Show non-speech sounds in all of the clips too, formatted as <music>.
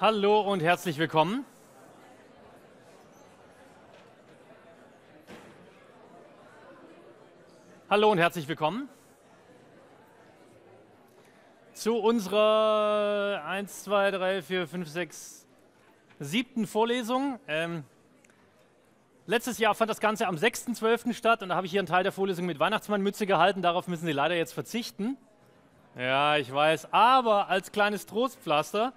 Hallo und herzlich willkommen. Hallo und herzlich willkommen zu unserer 1, 2, 3, 4, 5, 6, siebten Vorlesung. Ähm, Letztes Jahr fand das Ganze am 6.12. statt und da habe ich hier einen Teil der Vorlesung mit Weihnachtsmannmütze gehalten. Darauf müssen Sie leider jetzt verzichten. Ja, ich weiß. Aber als kleines Trostpflaster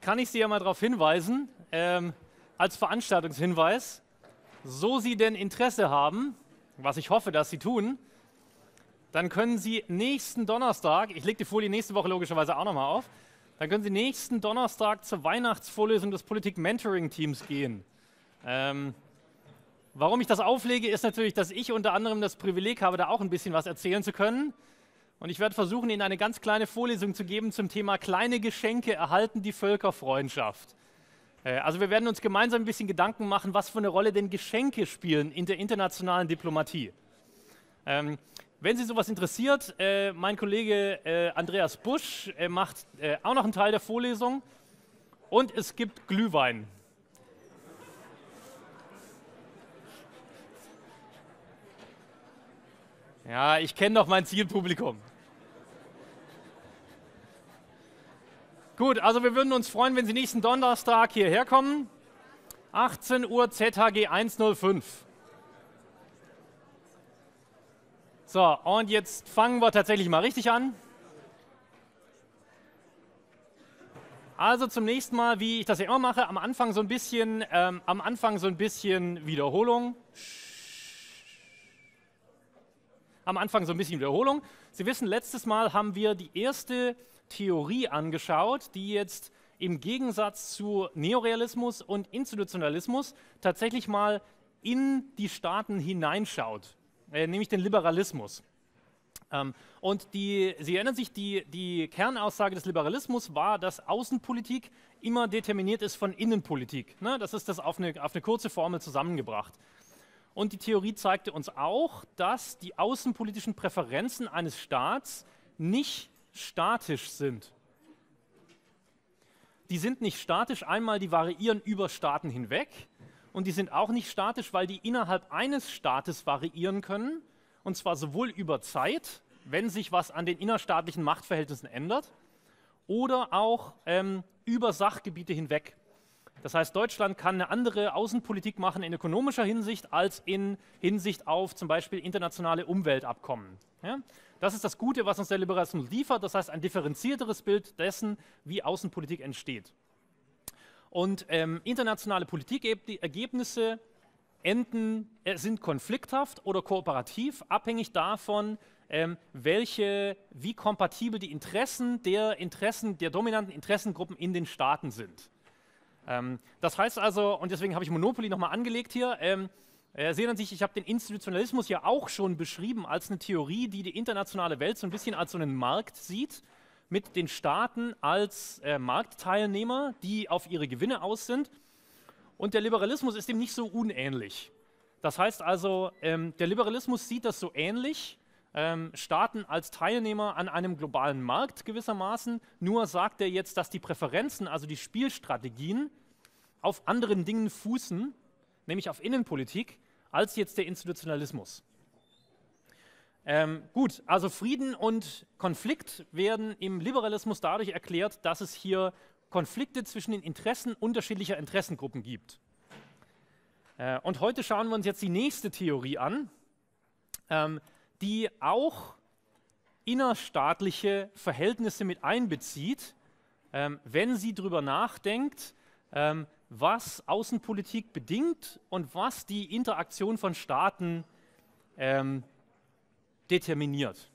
kann ich Sie ja mal darauf hinweisen, ähm, als Veranstaltungshinweis, so Sie denn Interesse haben, was ich hoffe, dass Sie tun, dann können Sie nächsten Donnerstag, ich lege die Folie nächste Woche logischerweise auch nochmal auf, dann können Sie nächsten Donnerstag zur Weihnachtsvorlesung des Politik-Mentoring-Teams gehen. Ähm, Warum ich das auflege, ist natürlich, dass ich unter anderem das Privileg habe, da auch ein bisschen was erzählen zu können. Und ich werde versuchen, Ihnen eine ganz kleine Vorlesung zu geben zum Thema kleine Geschenke erhalten die Völkerfreundschaft. Äh, also wir werden uns gemeinsam ein bisschen Gedanken machen, was für eine Rolle denn Geschenke spielen in der internationalen Diplomatie. Ähm, wenn Sie sowas interessiert, äh, mein Kollege äh, Andreas Busch äh, macht auch noch einen Teil der Vorlesung und es gibt Glühwein. Ja, ich kenne doch mein Zielpublikum. Gut, also wir würden uns freuen, wenn Sie nächsten Donnerstag hierher kommen. 18 Uhr ZHG 105. So, und jetzt fangen wir tatsächlich mal richtig an. Also zum nächsten Mal, wie ich das ja immer mache, am Anfang so ein bisschen, ähm, am Anfang so ein bisschen Wiederholung am Anfang so ein bisschen Wiederholung. Sie wissen, letztes Mal haben wir die erste Theorie angeschaut, die jetzt im Gegensatz zu Neorealismus und Institutionalismus tatsächlich mal in die Staaten hineinschaut, äh, nämlich den Liberalismus. Ähm, und die, Sie erinnern sich, die, die Kernaussage des Liberalismus war, dass Außenpolitik immer determiniert ist von Innenpolitik. Ne? Das ist das auf eine, auf eine kurze Formel zusammengebracht. Und die Theorie zeigte uns auch, dass die außenpolitischen Präferenzen eines Staats nicht statisch sind. Die sind nicht statisch, einmal die variieren über Staaten hinweg und die sind auch nicht statisch, weil die innerhalb eines Staates variieren können und zwar sowohl über Zeit, wenn sich was an den innerstaatlichen Machtverhältnissen ändert, oder auch ähm, über Sachgebiete hinweg. Das heißt, Deutschland kann eine andere Außenpolitik machen in ökonomischer Hinsicht als in Hinsicht auf zum Beispiel internationale Umweltabkommen. Ja? Das ist das Gute, was uns der Liberalismus liefert, das heißt ein differenzierteres Bild dessen, wie Außenpolitik entsteht. Und ähm, internationale Politikergebnisse enden, äh, sind konflikthaft oder kooperativ, abhängig davon, ähm, welche, wie kompatibel die Interessen der Interessen der dominanten Interessengruppen in den Staaten sind. Ähm, das heißt also, und deswegen habe ich Monopoly nochmal angelegt hier, ähm, äh, sehen Sie sich, ich habe den Institutionalismus ja auch schon beschrieben als eine Theorie, die die internationale Welt so ein bisschen als so einen Markt sieht, mit den Staaten als äh, Marktteilnehmer, die auf ihre Gewinne aus sind. Und der Liberalismus ist dem nicht so unähnlich. Das heißt also, ähm, der Liberalismus sieht das so ähnlich, ähm, Staaten als Teilnehmer an einem globalen Markt gewissermaßen, nur sagt er jetzt, dass die Präferenzen, also die Spielstrategien, auf anderen Dingen fußen, nämlich auf Innenpolitik, als jetzt der Institutionalismus. Ähm, gut, also Frieden und Konflikt werden im Liberalismus dadurch erklärt, dass es hier Konflikte zwischen den Interessen unterschiedlicher Interessengruppen gibt. Äh, und heute schauen wir uns jetzt die nächste Theorie an, ähm, die auch innerstaatliche Verhältnisse mit einbezieht, ähm, wenn sie darüber nachdenkt, ähm, was Außenpolitik bedingt und was die Interaktion von Staaten ähm, determiniert.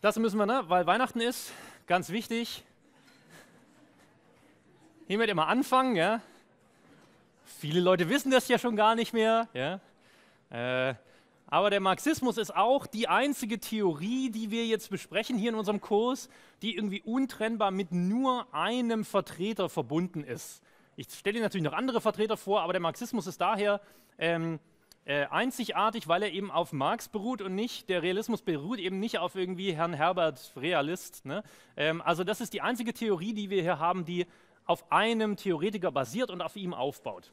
Das müssen wir, ne? weil Weihnachten ist, ganz wichtig. Hiermit immer anfangen. Ja? Viele Leute wissen das ja schon gar nicht mehr. Ja? Äh, aber der Marxismus ist auch die einzige Theorie, die wir jetzt besprechen hier in unserem Kurs, die irgendwie untrennbar mit nur einem Vertreter verbunden ist. Ich stelle Ihnen natürlich noch andere Vertreter vor, aber der Marxismus ist daher ähm, äh, einzigartig, weil er eben auf Marx beruht und nicht, der Realismus beruht eben nicht auf irgendwie Herrn Herbert Realist. Ne? Ähm, also das ist die einzige Theorie, die wir hier haben, die auf einem Theoretiker basiert und auf ihm aufbaut.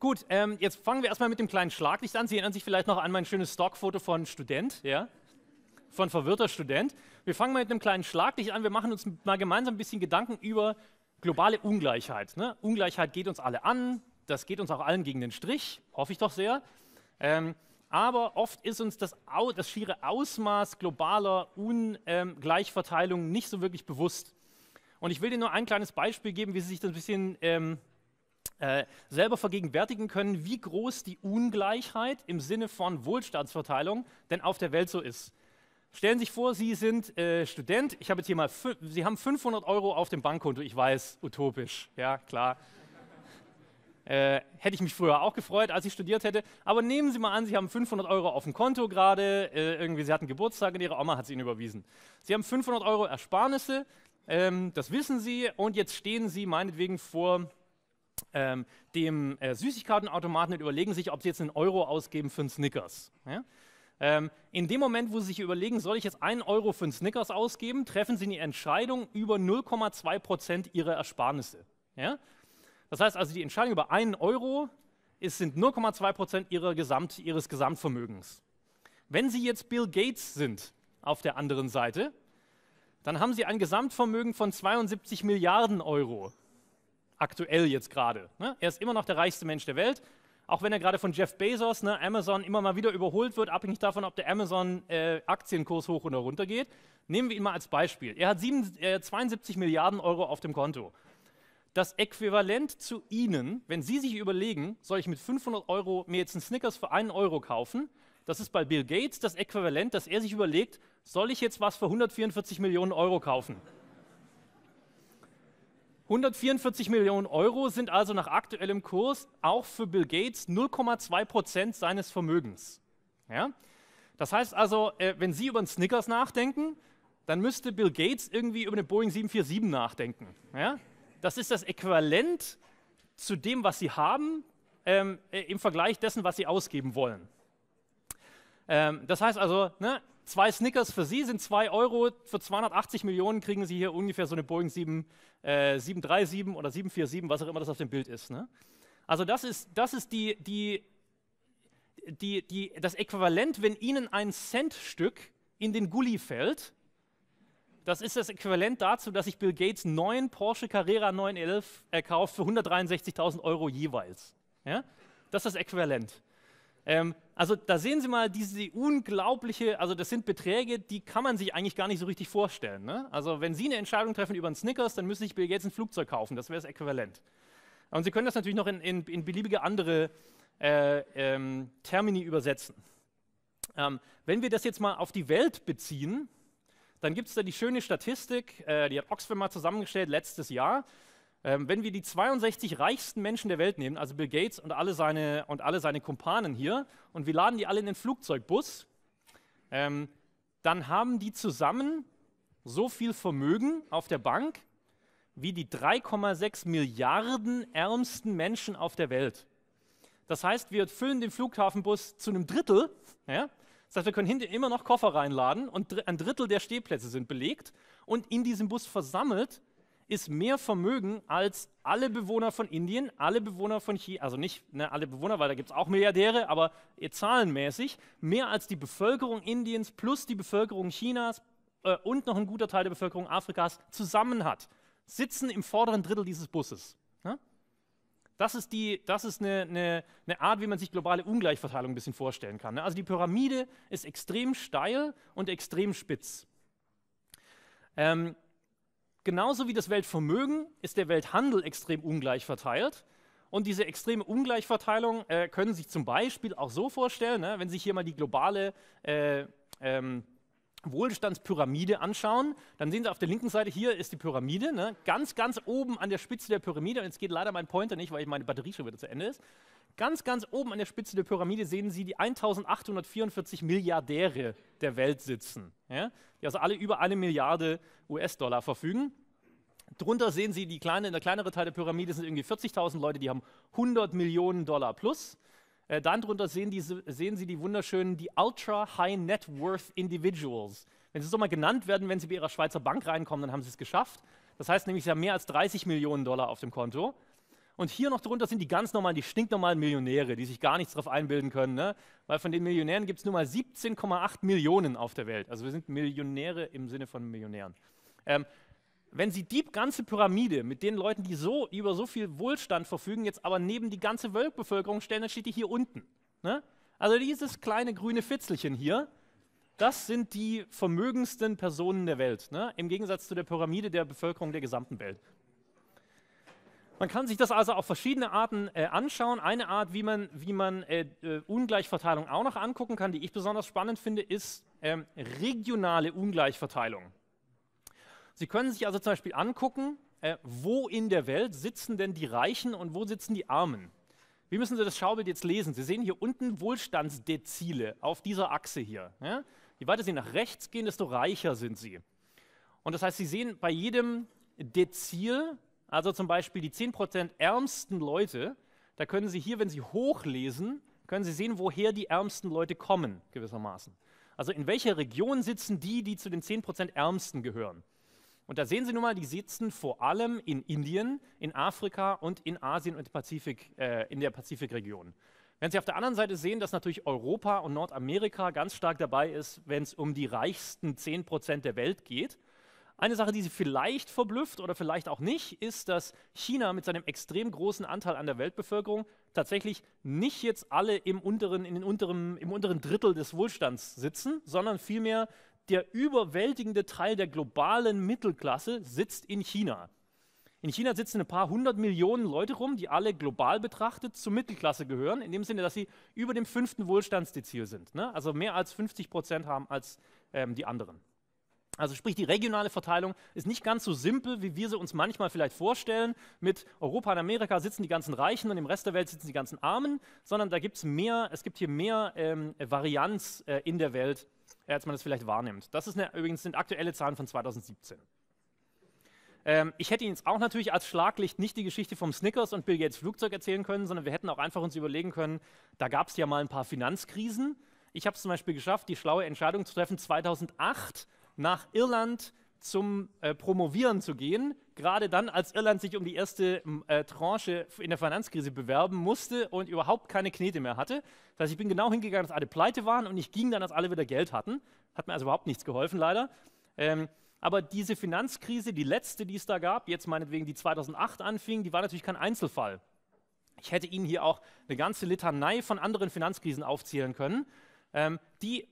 Gut, ähm, jetzt fangen wir erstmal mit dem kleinen Schlaglicht an. Sie erinnern sich vielleicht noch an mein schönes Stockfoto von Student, ja? Von verwirrter Student. Wir fangen mal mit einem kleinen Schlaglicht an. Wir machen uns mal gemeinsam ein bisschen Gedanken über globale Ungleichheit. Ne? Ungleichheit geht uns alle an, das geht uns auch allen gegen den Strich, hoffe ich doch sehr. Ähm, aber oft ist uns das, das schiere Ausmaß globaler Ungleichverteilung nicht so wirklich bewusst. Und ich will dir nur ein kleines Beispiel geben, wie Sie sich das ein bisschen ähm, äh, selber vergegenwärtigen können, wie groß die Ungleichheit im Sinne von Wohlstandsverteilung denn auf der Welt so ist. Stellen Sie sich vor, Sie sind äh, Student, ich habe jetzt hier mal, Sie haben 500 Euro auf dem Bankkonto, ich weiß, utopisch, ja klar. Äh, hätte ich mich früher auch gefreut, als ich studiert hätte. Aber nehmen Sie mal an, Sie haben 500 Euro auf dem Konto gerade, äh, irgendwie Sie hatten Geburtstag und Ihre Oma hat es Ihnen überwiesen. Sie haben 500 Euro Ersparnisse, ähm, das wissen Sie, und jetzt stehen Sie meinetwegen vor ähm, dem äh, Süßigkeitenautomaten und überlegen sich, ob sie jetzt einen Euro ausgeben für einen Snickers. Ja? Ähm, in dem Moment, wo sie sich überlegen, soll ich jetzt einen Euro für einen Snickers ausgeben, treffen sie die Entscheidung über 0,2 Prozent ihrer Ersparnisse. Ja? Das heißt also, die Entscheidung über einen Euro ist, sind 0,2 Prozent Gesamt, ihres Gesamtvermögens. Wenn Sie jetzt Bill Gates sind auf der anderen Seite, dann haben Sie ein Gesamtvermögen von 72 Milliarden Euro aktuell jetzt gerade. Ne? Er ist immer noch der reichste Mensch der Welt, auch wenn er gerade von Jeff Bezos, ne, Amazon, immer mal wieder überholt wird, abhängig davon, ob der Amazon-Aktienkurs äh, hoch oder runter geht. Nehmen wir ihn mal als Beispiel. Er hat sieben, äh, 72 Milliarden Euro auf dem Konto. Das Äquivalent zu Ihnen, wenn Sie sich überlegen, soll ich mit 500 Euro mir jetzt einen Snickers für einen Euro kaufen, das ist bei Bill Gates das Äquivalent, dass er sich überlegt, soll ich jetzt was für 144 Millionen Euro kaufen? 144 Millionen Euro sind also nach aktuellem Kurs auch für Bill Gates 0,2 Prozent seines Vermögens. Ja? Das heißt also, äh, wenn Sie über einen Snickers nachdenken, dann müsste Bill Gates irgendwie über eine Boeing 747 nachdenken. Ja? Das ist das Äquivalent zu dem, was Sie haben, ähm, äh, im Vergleich dessen, was Sie ausgeben wollen. Ähm, das heißt also, ne, Zwei Snickers für Sie sind 2 Euro. Für 280 Millionen kriegen Sie hier ungefähr so eine Boeing 7, äh, 737 oder 747, was auch immer das auf dem Bild ist. Ne? Also das ist, das ist die, die, die, die, das Äquivalent, wenn Ihnen ein Centstück in den Gully fällt. Das ist das Äquivalent dazu, dass ich Bill Gates neun Porsche Carrera 911 erkaufe äh, für 163.000 Euro jeweils. Ja? Das ist das Äquivalent. Ähm, also da sehen Sie mal diese unglaubliche, also das sind Beträge, die kann man sich eigentlich gar nicht so richtig vorstellen. Ne? Also wenn Sie eine Entscheidung treffen über einen Snickers, dann müsste ich Bill Gates ein Flugzeug kaufen, das wäre das Äquivalent. Und Sie können das natürlich noch in, in, in beliebige andere äh, ähm, Termini übersetzen. Ähm, wenn wir das jetzt mal auf die Welt beziehen, dann gibt es da die schöne Statistik, äh, die hat Oxfam mal zusammengestellt letztes Jahr. Ähm, wenn wir die 62 reichsten Menschen der Welt nehmen, also Bill Gates und alle seine, und alle seine Kumpanen hier, und wir laden die alle in den Flugzeugbus, ähm, dann haben die zusammen so viel Vermögen auf der Bank wie die 3,6 Milliarden ärmsten Menschen auf der Welt. Das heißt, wir füllen den Flughafenbus zu einem Drittel. Ja? Das heißt, wir können hinten immer noch Koffer reinladen und ein Drittel der Stehplätze sind belegt. Und in diesem Bus versammelt ist mehr Vermögen als alle Bewohner von Indien, alle Bewohner von China, also nicht ne, alle Bewohner, weil da gibt es auch Milliardäre, aber zahlenmäßig mehr als die Bevölkerung Indiens plus die Bevölkerung Chinas äh, und noch ein guter Teil der Bevölkerung Afrikas zusammen hat, sitzen im vorderen Drittel dieses Busses. Ne? Das ist, die, das ist eine, eine, eine, Art, wie man sich globale Ungleichverteilung ein bisschen vorstellen kann. Ne? Also die Pyramide ist extrem steil und extrem spitz. Ähm, Genauso wie das Weltvermögen ist der Welthandel extrem ungleich verteilt. Und diese extreme Ungleichverteilung äh, können sich zum Beispiel auch so vorstellen, ne, wenn Sie sich hier mal die globale äh, ähm, Wohlstandspyramide anschauen, dann sehen Sie auf der linken Seite, hier ist die Pyramide, ne, ganz, ganz oben an der Spitze der Pyramide, und jetzt geht leider mein Pointer nicht, weil meine Batterie schon wieder zu Ende ist, Ganz, ganz oben an der Spitze der Pyramide sehen Sie die 1844 Milliardäre der Welt sitzen, ja, die also alle über eine Milliarde US-Dollar verfügen. Drunter sehen Sie, die kleine, der kleinere Teil der Pyramide sind irgendwie 40.000 Leute, die haben 100 Millionen Dollar plus. Äh, dann drunter sehen, die, sehen Sie die wunderschönen, die Ultra High Net Worth Individuals. Wenn Sie so mal genannt werden, wenn Sie bei Ihrer Schweizer Bank reinkommen, dann haben Sie es geschafft. Das heißt nämlich, Sie haben mehr als 30 Millionen Dollar auf dem Konto. Und hier noch drunter sind die ganz normalen, die stinknormalen Millionäre, die sich gar nichts darauf einbilden können. Ne? Weil von den Millionären gibt es nur mal 17,8 Millionen auf der Welt. Also wir sind Millionäre im Sinne von Millionären. Ähm, wenn Sie die ganze Pyramide mit den Leuten, die so über so viel Wohlstand verfügen, jetzt aber neben die ganze Weltbevölkerung stellen, dann steht die hier unten. Ne? Also dieses kleine grüne Fitzelchen hier, das sind die vermögendsten Personen der Welt, ne? im Gegensatz zu der Pyramide der Bevölkerung der gesamten Welt. Man kann sich das also auf verschiedene Arten äh, anschauen. Eine Art, wie man, wie man äh, äh, Ungleichverteilung auch noch angucken kann, die ich besonders spannend finde, ist ähm, regionale Ungleichverteilung. Sie können sich also zum Beispiel angucken, äh, wo in der Welt sitzen denn die Reichen und wo sitzen die Armen. Wie müssen Sie das Schaubild jetzt lesen? Sie sehen hier unten Wohlstandsdezile auf dieser Achse hier. Ja? Je weiter Sie nach rechts gehen, desto reicher sind Sie. Und das heißt, Sie sehen bei jedem Dezil also zum Beispiel die 10% ärmsten Leute, da können Sie hier, wenn Sie hochlesen, können Sie sehen, woher die ärmsten Leute kommen, gewissermaßen. Also in welcher Region sitzen die, die zu den 10% Ärmsten gehören. Und da sehen Sie nun mal, die sitzen vor allem in Indien, in Afrika und in Asien und Pazifik, äh, in der Pazifikregion. Wenn Sie auf der anderen Seite sehen, dass natürlich Europa und Nordamerika ganz stark dabei ist, wenn es um die reichsten 10% der Welt geht, eine Sache, die sie vielleicht verblüfft oder vielleicht auch nicht, ist, dass China mit seinem extrem großen Anteil an der Weltbevölkerung tatsächlich nicht jetzt alle im unteren, in den unteren, im unteren Drittel des Wohlstands sitzen, sondern vielmehr der überwältigende Teil der globalen Mittelklasse sitzt in China. In China sitzen ein paar hundert Millionen Leute rum, die alle global betrachtet zur Mittelklasse gehören, in dem Sinne, dass sie über dem fünften Wohlstandsdezil sind. Ne? Also mehr als 50 Prozent haben als ähm, die anderen. Also sprich, die regionale Verteilung ist nicht ganz so simpel, wie wir sie uns manchmal vielleicht vorstellen. Mit Europa und Amerika sitzen die ganzen Reichen und im Rest der Welt sitzen die ganzen Armen, sondern da gibt es mehr, es gibt hier mehr ähm, Varianz äh, in der Welt, äh, als man das vielleicht wahrnimmt. Das ist eine, übrigens sind aktuelle Zahlen von 2017. Ähm, ich hätte Ihnen jetzt auch natürlich als Schlaglicht nicht die Geschichte vom Snickers und Bill Gates Flugzeug erzählen können, sondern wir hätten auch einfach uns überlegen können, da gab es ja mal ein paar Finanzkrisen. Ich habe es zum Beispiel geschafft, die schlaue Entscheidung zu treffen, 2008 nach Irland zum äh, Promovieren zu gehen, gerade dann, als Irland sich um die erste äh, Tranche in der Finanzkrise bewerben musste und überhaupt keine Knete mehr hatte. Das heißt, ich bin genau hingegangen, dass alle pleite waren und ich ging dann, als alle wieder Geld hatten. Hat mir also überhaupt nichts geholfen, leider. Ähm, aber diese Finanzkrise, die letzte, die es da gab, jetzt meinetwegen die 2008 anfing, die war natürlich kein Einzelfall. Ich hätte Ihnen hier auch eine ganze Litanei von anderen Finanzkrisen aufzählen können, ähm, die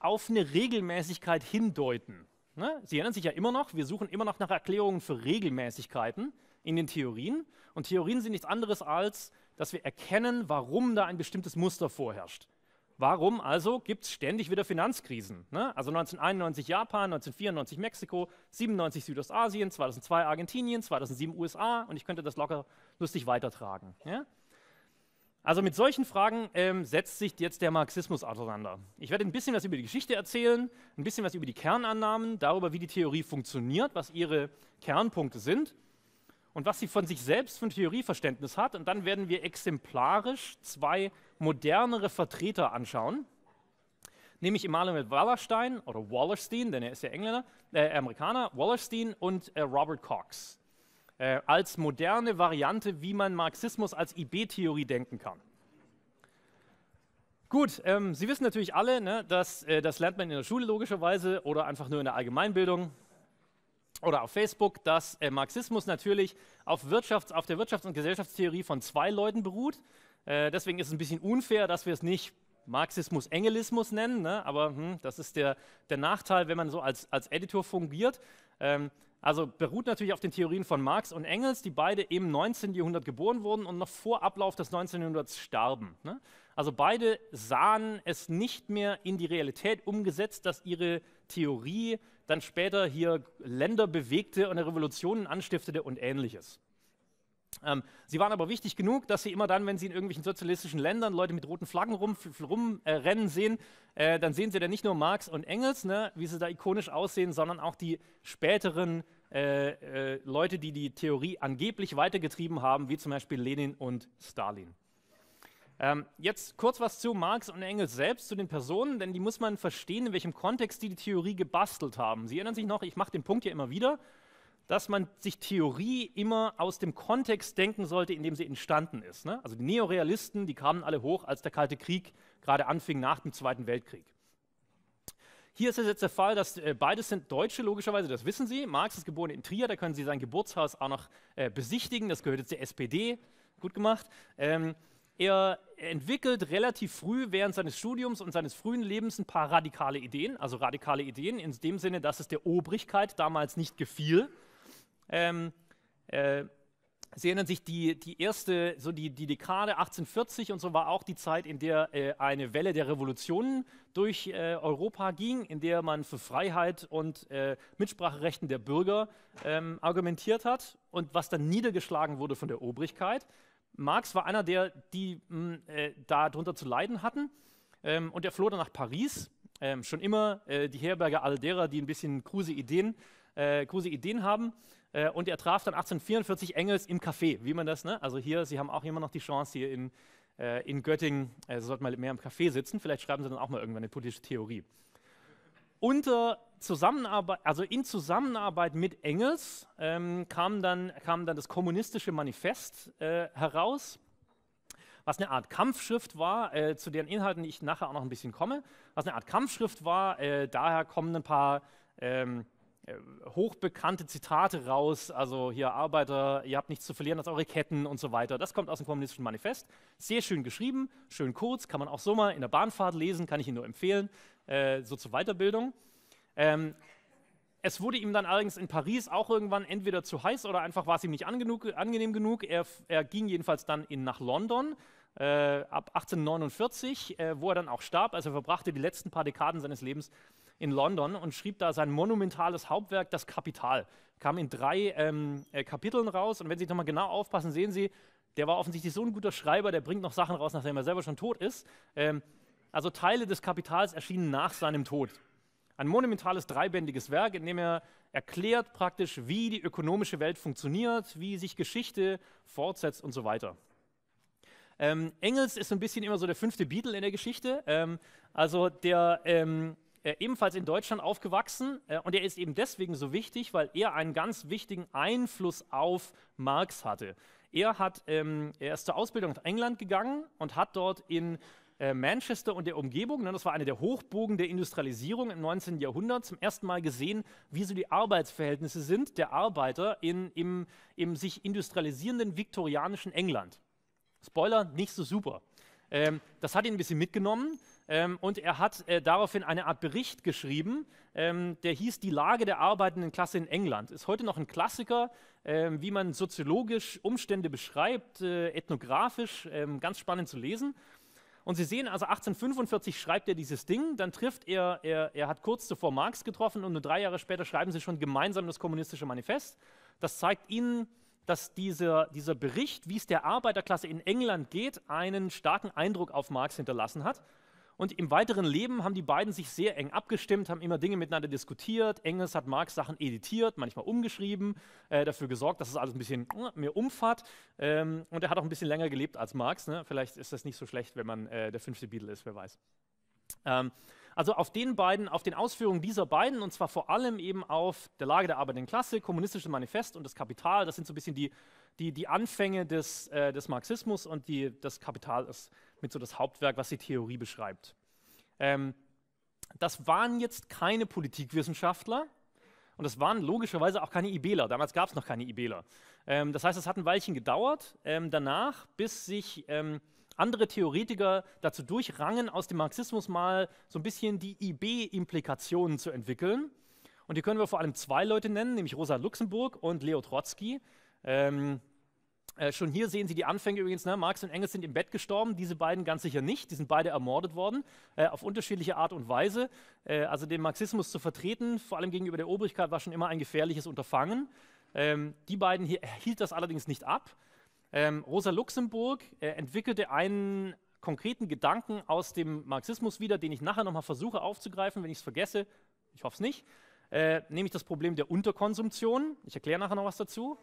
auf eine Regelmäßigkeit hindeuten. Ne? Sie erinnern sich ja immer noch, wir suchen immer noch nach Erklärungen für Regelmäßigkeiten in den Theorien. Und Theorien sind nichts anderes als, dass wir erkennen, warum da ein bestimmtes Muster vorherrscht. Warum also gibt es ständig wieder Finanzkrisen? Ne? Also 1991 Japan, 1994 Mexiko, 1997 Südostasien, 2002 Argentinien, 2007 USA und ich könnte das locker lustig weitertragen. Ja? Also mit solchen Fragen ähm, setzt sich jetzt der Marxismus auseinander. Ich werde ein bisschen was über die Geschichte erzählen, ein bisschen was über die Kernannahmen, darüber, wie die Theorie funktioniert, was ihre Kernpunkte sind und was sie von sich selbst für ein Theorieverständnis hat. Und dann werden wir exemplarisch zwei modernere Vertreter anschauen, nämlich Immanuel Wallerstein oder Wallerstein, denn er ist ja Engländer, äh, Amerikaner, Wallerstein und äh, Robert Cox äh, als moderne Variante, wie man Marxismus als IB-Theorie denken kann. Gut, ähm, Sie wissen natürlich alle, ne, dass, äh, das lernt man in der Schule logischerweise oder einfach nur in der Allgemeinbildung oder auf Facebook, dass äh, Marxismus natürlich auf, Wirtschafts-, auf der Wirtschafts- und Gesellschaftstheorie von zwei Leuten beruht. Äh, deswegen ist es ein bisschen unfair, dass wir es nicht Marxismus-Engelismus nennen, ne? aber hm, das ist der, der Nachteil, wenn man so als, als Editor fungiert. Ähm, also beruht natürlich auf den Theorien von Marx und Engels, die beide im 19. Jahrhundert geboren wurden und noch vor Ablauf des 19. Jahrhunderts starben. Ne? Also beide sahen es nicht mehr in die Realität umgesetzt, dass ihre Theorie dann später hier Länder bewegte und Revolutionen anstiftete und ähnliches. Ähm, sie waren aber wichtig genug, dass sie immer dann, wenn sie in irgendwelchen sozialistischen Ländern Leute mit roten Flaggen rumrennen äh, sehen, äh, dann sehen sie dann nicht nur Marx und Engels, ne, wie sie da ikonisch aussehen, sondern auch die späteren äh, äh, Leute, die die Theorie angeblich weitergetrieben haben, wie zum Beispiel Lenin und Stalin. Ähm, jetzt kurz was zu Marx und Engels selbst, zu den Personen, denn die muss man verstehen, in welchem Kontext die die Theorie gebastelt haben. Sie erinnern sich noch, ich mache den Punkt ja immer wieder, dass man sich Theorie immer aus dem Kontext denken sollte, in dem sie entstanden ist. Ne? Also die Neorealisten, die kamen alle hoch, als der Kalte Krieg gerade anfing nach dem Zweiten Weltkrieg. Hier ist es jetzt der Fall, dass äh, beides sind Deutsche, logischerweise, das wissen Sie. Marx ist geboren in Trier, da können Sie sein Geburtshaus auch noch äh, besichtigen, das gehört jetzt der SPD, gut gemacht. Ähm, er entwickelt relativ früh während seines Studiums und seines frühen Lebens ein paar radikale Ideen, also radikale Ideen in dem Sinne, dass es der Obrigkeit damals nicht gefiel, ähm, äh, Sie erinnern sich, die, die erste, so die, die Dekade 1840 und so war auch die Zeit, in der äh, eine Welle der Revolutionen durch äh, Europa ging, in der man für Freiheit und äh, Mitspracherechten der Bürger ähm, argumentiert hat und was dann niedergeschlagen wurde von der Obrigkeit. Marx war einer der, die mh, hm, äh, darunter zu leiden hatten ähm, und er floh dann nach Paris. Ähm, schon immer äh, die Herberge all derer, die ein bisschen kruse Ideen, äh, kruse Ideen haben. Äh, und er traf dann 1844 Engels im Café, wie man das, ne? Also hier, Sie haben auch immer noch die Chance hier in, äh, in Göttingen, also sollten mal mehr im Café sitzen, vielleicht schreiben Sie dann auch mal irgendwann eine politische Theorie. Unter Zusammenarbeit, also in Zusammenarbeit mit Engels ähm, kam, dann, kam dann das kommunistische Manifest äh, heraus, was eine Art Kampfschrift war, äh, zu deren Inhalten ich nachher auch noch ein bisschen komme, was eine Art Kampfschrift war, äh, daher kommen ein paar ähm, äh, hochbekannte Zitate raus, also hier Arbeiter, ihr habt nichts zu verlieren als eure Ketten und so weiter. Das kommt aus dem Kommunistischen Manifest. Sehr schön geschrieben, schön kurz, kann man auch so mal in der Bahnfahrt lesen, kann ich Ihnen nur empfehlen, äh, so zur Weiterbildung. Ähm, es wurde ihm dann allerdings in Paris auch irgendwann entweder zu heiß oder einfach war es ihm nicht angenug, angenehm genug. Er, er, ging jedenfalls dann in, nach London äh, ab 1849, äh, wo er dann auch starb. Also er verbrachte die letzten paar Dekaden seines Lebens in London und schrieb da sein monumentales Hauptwerk Das Kapital. Kam in drei ähm, äh, Kapiteln raus und wenn Sie nochmal genau aufpassen, sehen Sie, der war offensichtlich so ein guter Schreiber, der bringt noch Sachen raus, nachdem er selber schon tot ist. Ähm, also Teile des Kapitals erschienen nach seinem Tod. Ein monumentales dreibändiges Werk, in dem er erklärt praktisch, wie die ökonomische Welt funktioniert, wie sich Geschichte fortsetzt und so weiter. Ähm, Engels ist so ein bisschen immer so der fünfte Beatle in der Geschichte. Ähm, also der ähm, äh, ebenfalls in Deutschland aufgewachsen äh, und er ist eben deswegen so wichtig, weil er einen ganz wichtigen Einfluss auf Marx hatte. Er, hat, ähm, er ist zur Ausbildung nach England gegangen und hat dort in äh, Manchester und der Umgebung, ne, das war eine der Hochbogen der Industrialisierung im 19. Jahrhundert, zum ersten Mal gesehen, wie so die Arbeitsverhältnisse sind der Arbeiter in, im, im sich industrialisierenden viktorianischen England. Spoiler, nicht so super. Ähm, das hat ihn ein bisschen mitgenommen ähm, und er hat äh, daraufhin eine Art Bericht geschrieben, ähm, der hieß Die Lage der arbeitenden Klasse in England. Ist heute noch ein Klassiker, ähm, wie man soziologisch Umstände beschreibt, äh, ethnografisch, ähm, ganz spannend zu lesen. Und Sie sehen, also 1845 schreibt er dieses Ding, dann trifft er, er, er hat kurz zuvor Marx getroffen und nur drei Jahre später schreiben sie schon gemeinsam das kommunistische Manifest. Das zeigt Ihnen, dass dieser, dieser Bericht, wie es der Arbeiterklasse in England geht, einen starken Eindruck auf Marx hinterlassen hat. Und im weiteren Leben haben die beiden sich sehr eng abgestimmt, haben immer Dinge miteinander diskutiert. Engels hat Marx Sachen editiert, manchmal umgeschrieben, äh, dafür gesorgt, dass es alles ein bisschen äh, mehr umfahrt. Ähm, und er hat auch ein bisschen länger gelebt als Marx. Ne? Vielleicht ist das nicht so schlecht, wenn man äh, der fünfte Beatle ist, wer weiß. Ähm, also auf den beiden, auf den Ausführungen dieser beiden, und zwar vor allem eben auf der Lage der arbeitenden Klasse, kommunistisches Manifest und das Kapital, das sind so ein bisschen die, die, die Anfänge des, äh, des Marxismus und die, das Kapital ist mit so das Hauptwerk, was die Theorie beschreibt. Ähm, das waren jetzt keine Politikwissenschaftler und das waren logischerweise auch keine IBler. Damals gab es noch keine IBler. Ähm, das heißt, es hat ein Weilchen gedauert ähm, danach, bis sich ähm, andere Theoretiker dazu durchrangen, aus dem Marxismus mal so ein bisschen die IB-Implikationen zu entwickeln. Und die können wir vor allem zwei Leute nennen, nämlich Rosa Luxemburg und Leo Trotzki. Ähm, äh, schon hier sehen Sie die Anfänge übrigens. Ne? Marx und Engels sind im Bett gestorben, diese beiden ganz sicher nicht. Die sind beide ermordet worden, äh, auf unterschiedliche Art und Weise. Äh, also den Marxismus zu vertreten, vor allem gegenüber der Obrigkeit, war schon immer ein gefährliches Unterfangen. Ähm, die beiden hier äh, hielt das allerdings nicht ab. Ähm, Rosa Luxemburg äh, entwickelte einen konkreten Gedanken aus dem Marxismus wieder, den ich nachher nochmal versuche aufzugreifen, wenn ich es vergesse. Ich hoffe es nicht. nämlich das Problem der Unterkonsumption. Ich erkläre nachher noch was dazu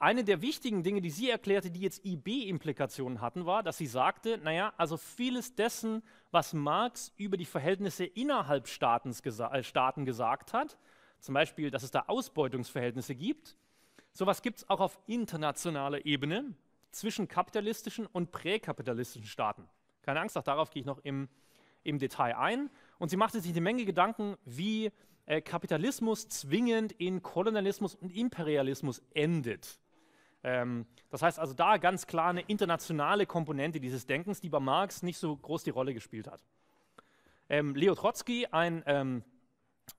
eine der wichtigen Dinge, die sie erklärte, die jetzt IB-Implikationen hatten, war, dass sie sagte, naja, also vieles dessen, was Marx über die Verhältnisse innerhalb Staatens, äh, Staaten gesagt hat, zum Beispiel, dass es da Ausbeutungsverhältnisse gibt, sowas gibt es auch auf internationaler Ebene zwischen kapitalistischen und präkapitalistischen Staaten. Keine Angst, auch darauf gehe ich noch im, im Detail ein. Und sie machte sich eine Menge Gedanken, wie äh, Kapitalismus zwingend in Kolonialismus und Imperialismus endet. Ähm, das heißt also da ganz klar eine internationale Komponente dieses Denkens, die bei Marx nicht so groß die Rolle gespielt hat. Ähm, Leo Trotsky, ein, ähm,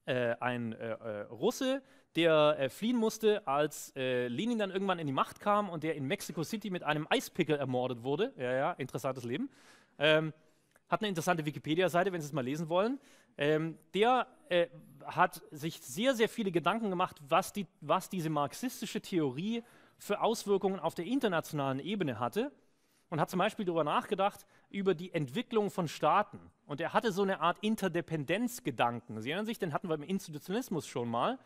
äh, ein äh, äh Russe, der äh, fliehen musste, als äh, Lenin dann irgendwann in die Macht kam und der in Mexico City mit einem Eispickel ermordet wurde. Ja, ja, interessantes Leben. Ähm, hat eine interessante Wikipedia-Seite, wenn Sie es mal lesen wollen. Ähm, der äh, hat sich sehr, sehr viele Gedanken gemacht, was, die, was diese marxistische Theorie äh, für Auswirkungen auf der internationalen Ebene hatte und hat zum Beispiel darüber nachgedacht, über die Entwicklung von Staaten. Und er hatte so eine Art Interdependenzgedanken. Sie erinnern sich, den hatten wir im Institutionalismus schon mal,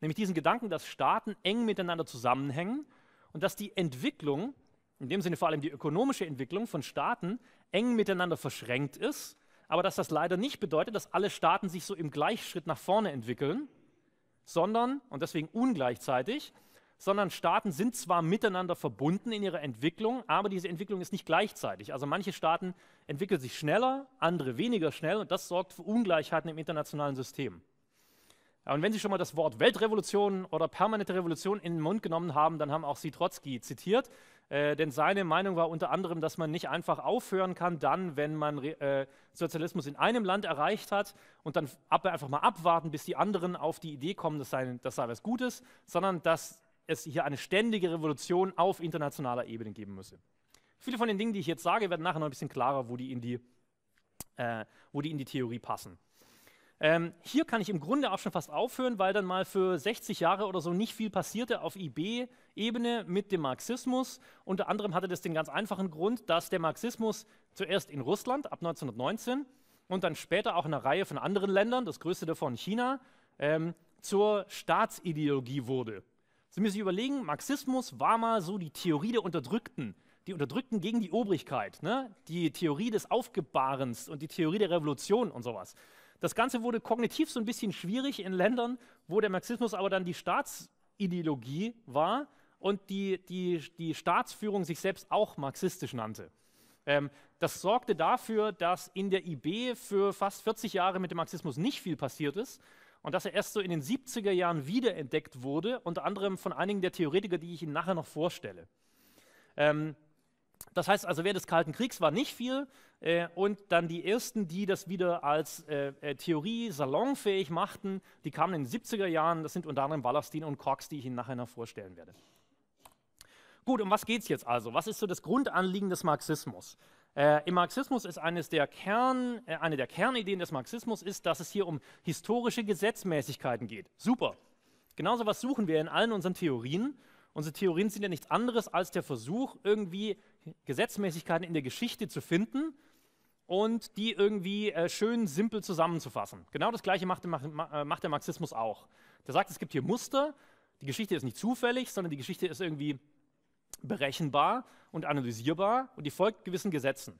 nämlich diesen Gedanken, dass Staaten eng miteinander zusammenhängen und dass die Entwicklung, in dem Sinne vor allem die ökonomische Entwicklung von Staaten, eng miteinander verschränkt ist, aber dass das leider nicht bedeutet, dass alle Staaten sich so im Gleichschritt nach vorne entwickeln, sondern, und deswegen ungleichzeitig, sondern Staaten sind zwar miteinander verbunden in ihrer Entwicklung, aber diese Entwicklung ist nicht gleichzeitig. Also manche Staaten entwickeln sich schneller, andere weniger schnell und das sorgt für Ungleichheiten im internationalen System. Und wenn Sie schon mal das Wort Weltrevolution oder permanente Revolution in den Mund genommen haben, dann haben auch Sie Trotzki zitiert, äh, denn seine Meinung war unter anderem, dass man nicht einfach aufhören kann, dann, wenn man äh, Sozialismus in einem Land erreicht hat und dann ab, einfach mal abwarten, bis die anderen auf die Idee kommen, das sei, das sei was Gutes, sondern dass es hier eine ständige Revolution auf internationaler Ebene geben müsse. Viele von den Dingen, die ich jetzt sage, werden nachher noch ein bisschen klarer, wo die in die, äh, wo die, in die Theorie passen. Ähm, hier kann ich im Grunde auch schon fast aufhören, weil dann mal für 60 Jahre oder so nicht viel passierte auf IB-Ebene mit dem Marxismus. Unter anderem hatte das den ganz einfachen Grund, dass der Marxismus zuerst in Russland ab 1919 und dann später auch in einer Reihe von anderen Ländern, das größte davon China, ähm, zur Staatsideologie wurde. Sie müssen sich überlegen, Marxismus war mal so die Theorie der Unterdrückten, die Unterdrückten gegen die Obrigkeit, ne? die Theorie des Aufgebarens und die Theorie der Revolution und sowas. Das Ganze wurde kognitiv so ein bisschen schwierig in Ländern, wo der Marxismus aber dann die Staatsideologie war und die, die, die Staatsführung sich selbst auch marxistisch nannte. Ähm, das sorgte dafür, dass in der IB für fast 40 Jahre mit dem Marxismus nicht viel passiert ist und dass er erst so in den 70er Jahren wiederentdeckt wurde, unter anderem von einigen der Theoretiker, die ich Ihnen nachher noch vorstelle. Ähm, das heißt also, während des Kalten Kriegs war nicht viel äh, und dann die ersten, die das wieder als äh, äh Theorie salonfähig machten, die kamen in den 70er Jahren, das sind unter anderem Ballastin und Cox, die ich Ihnen nachher noch vorstellen werde. Gut, um was geht es jetzt also? Was ist so das Grundanliegen des Marxismus? Äh, Im Marxismus ist eines der Kern, äh, eine der Kernideen des Marxismus ist, dass es hier um historische Gesetzmäßigkeiten geht. Super. Genauso was suchen wir in allen unseren Theorien. Unsere Theorien sind ja nichts anderes als der Versuch, irgendwie Gesetzmäßigkeiten in der Geschichte zu finden und die irgendwie äh, schön simpel zusammenzufassen. Genau das Gleiche macht der, äh, macht der Marxismus auch. Der sagt, es gibt hier Muster, die Geschichte ist nicht zufällig, sondern die Geschichte ist irgendwie berechenbar und analysierbar und die folgt gewissen Gesetzen.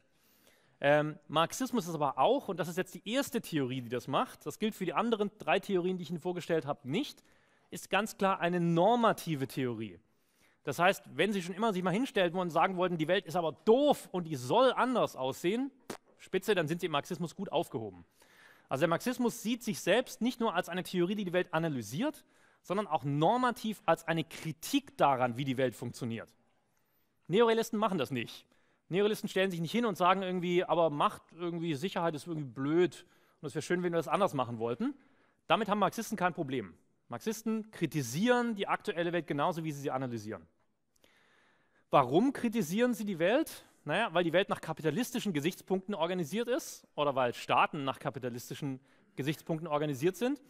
Ähm, Marxismus ist aber auch, und das ist jetzt die erste Theorie, die das macht, das gilt für die anderen drei Theorien, die ich Ihnen vorgestellt habe, nicht, ist ganz klar eine normative Theorie. Das heißt, wenn Sie schon immer sich mal hinstellten und sagen wollten, die Welt ist aber doof und die soll anders aussehen, spitze, dann sind Sie im Marxismus gut aufgehoben. Also der Marxismus sieht sich selbst nicht nur als eine Theorie, die die Welt analysiert, sondern auch normativ als eine Kritik daran, wie die Welt funktioniert. Neorealisten machen das nicht. Neorealisten stellen sich nicht hin und sagen irgendwie, aber Macht irgendwie, Sicherheit ist irgendwie blöd und es wäre schön, wenn wir das anders machen wollten. Damit haben Marxisten kein Problem. Marxisten kritisieren die aktuelle Welt genauso, wie sie sie analysieren. Warum kritisieren sie die Welt? Naja, weil die Welt nach kapitalistischen Gesichtspunkten organisiert ist oder weil Staaten nach kapitalistischen Gesichtspunkten organisiert sind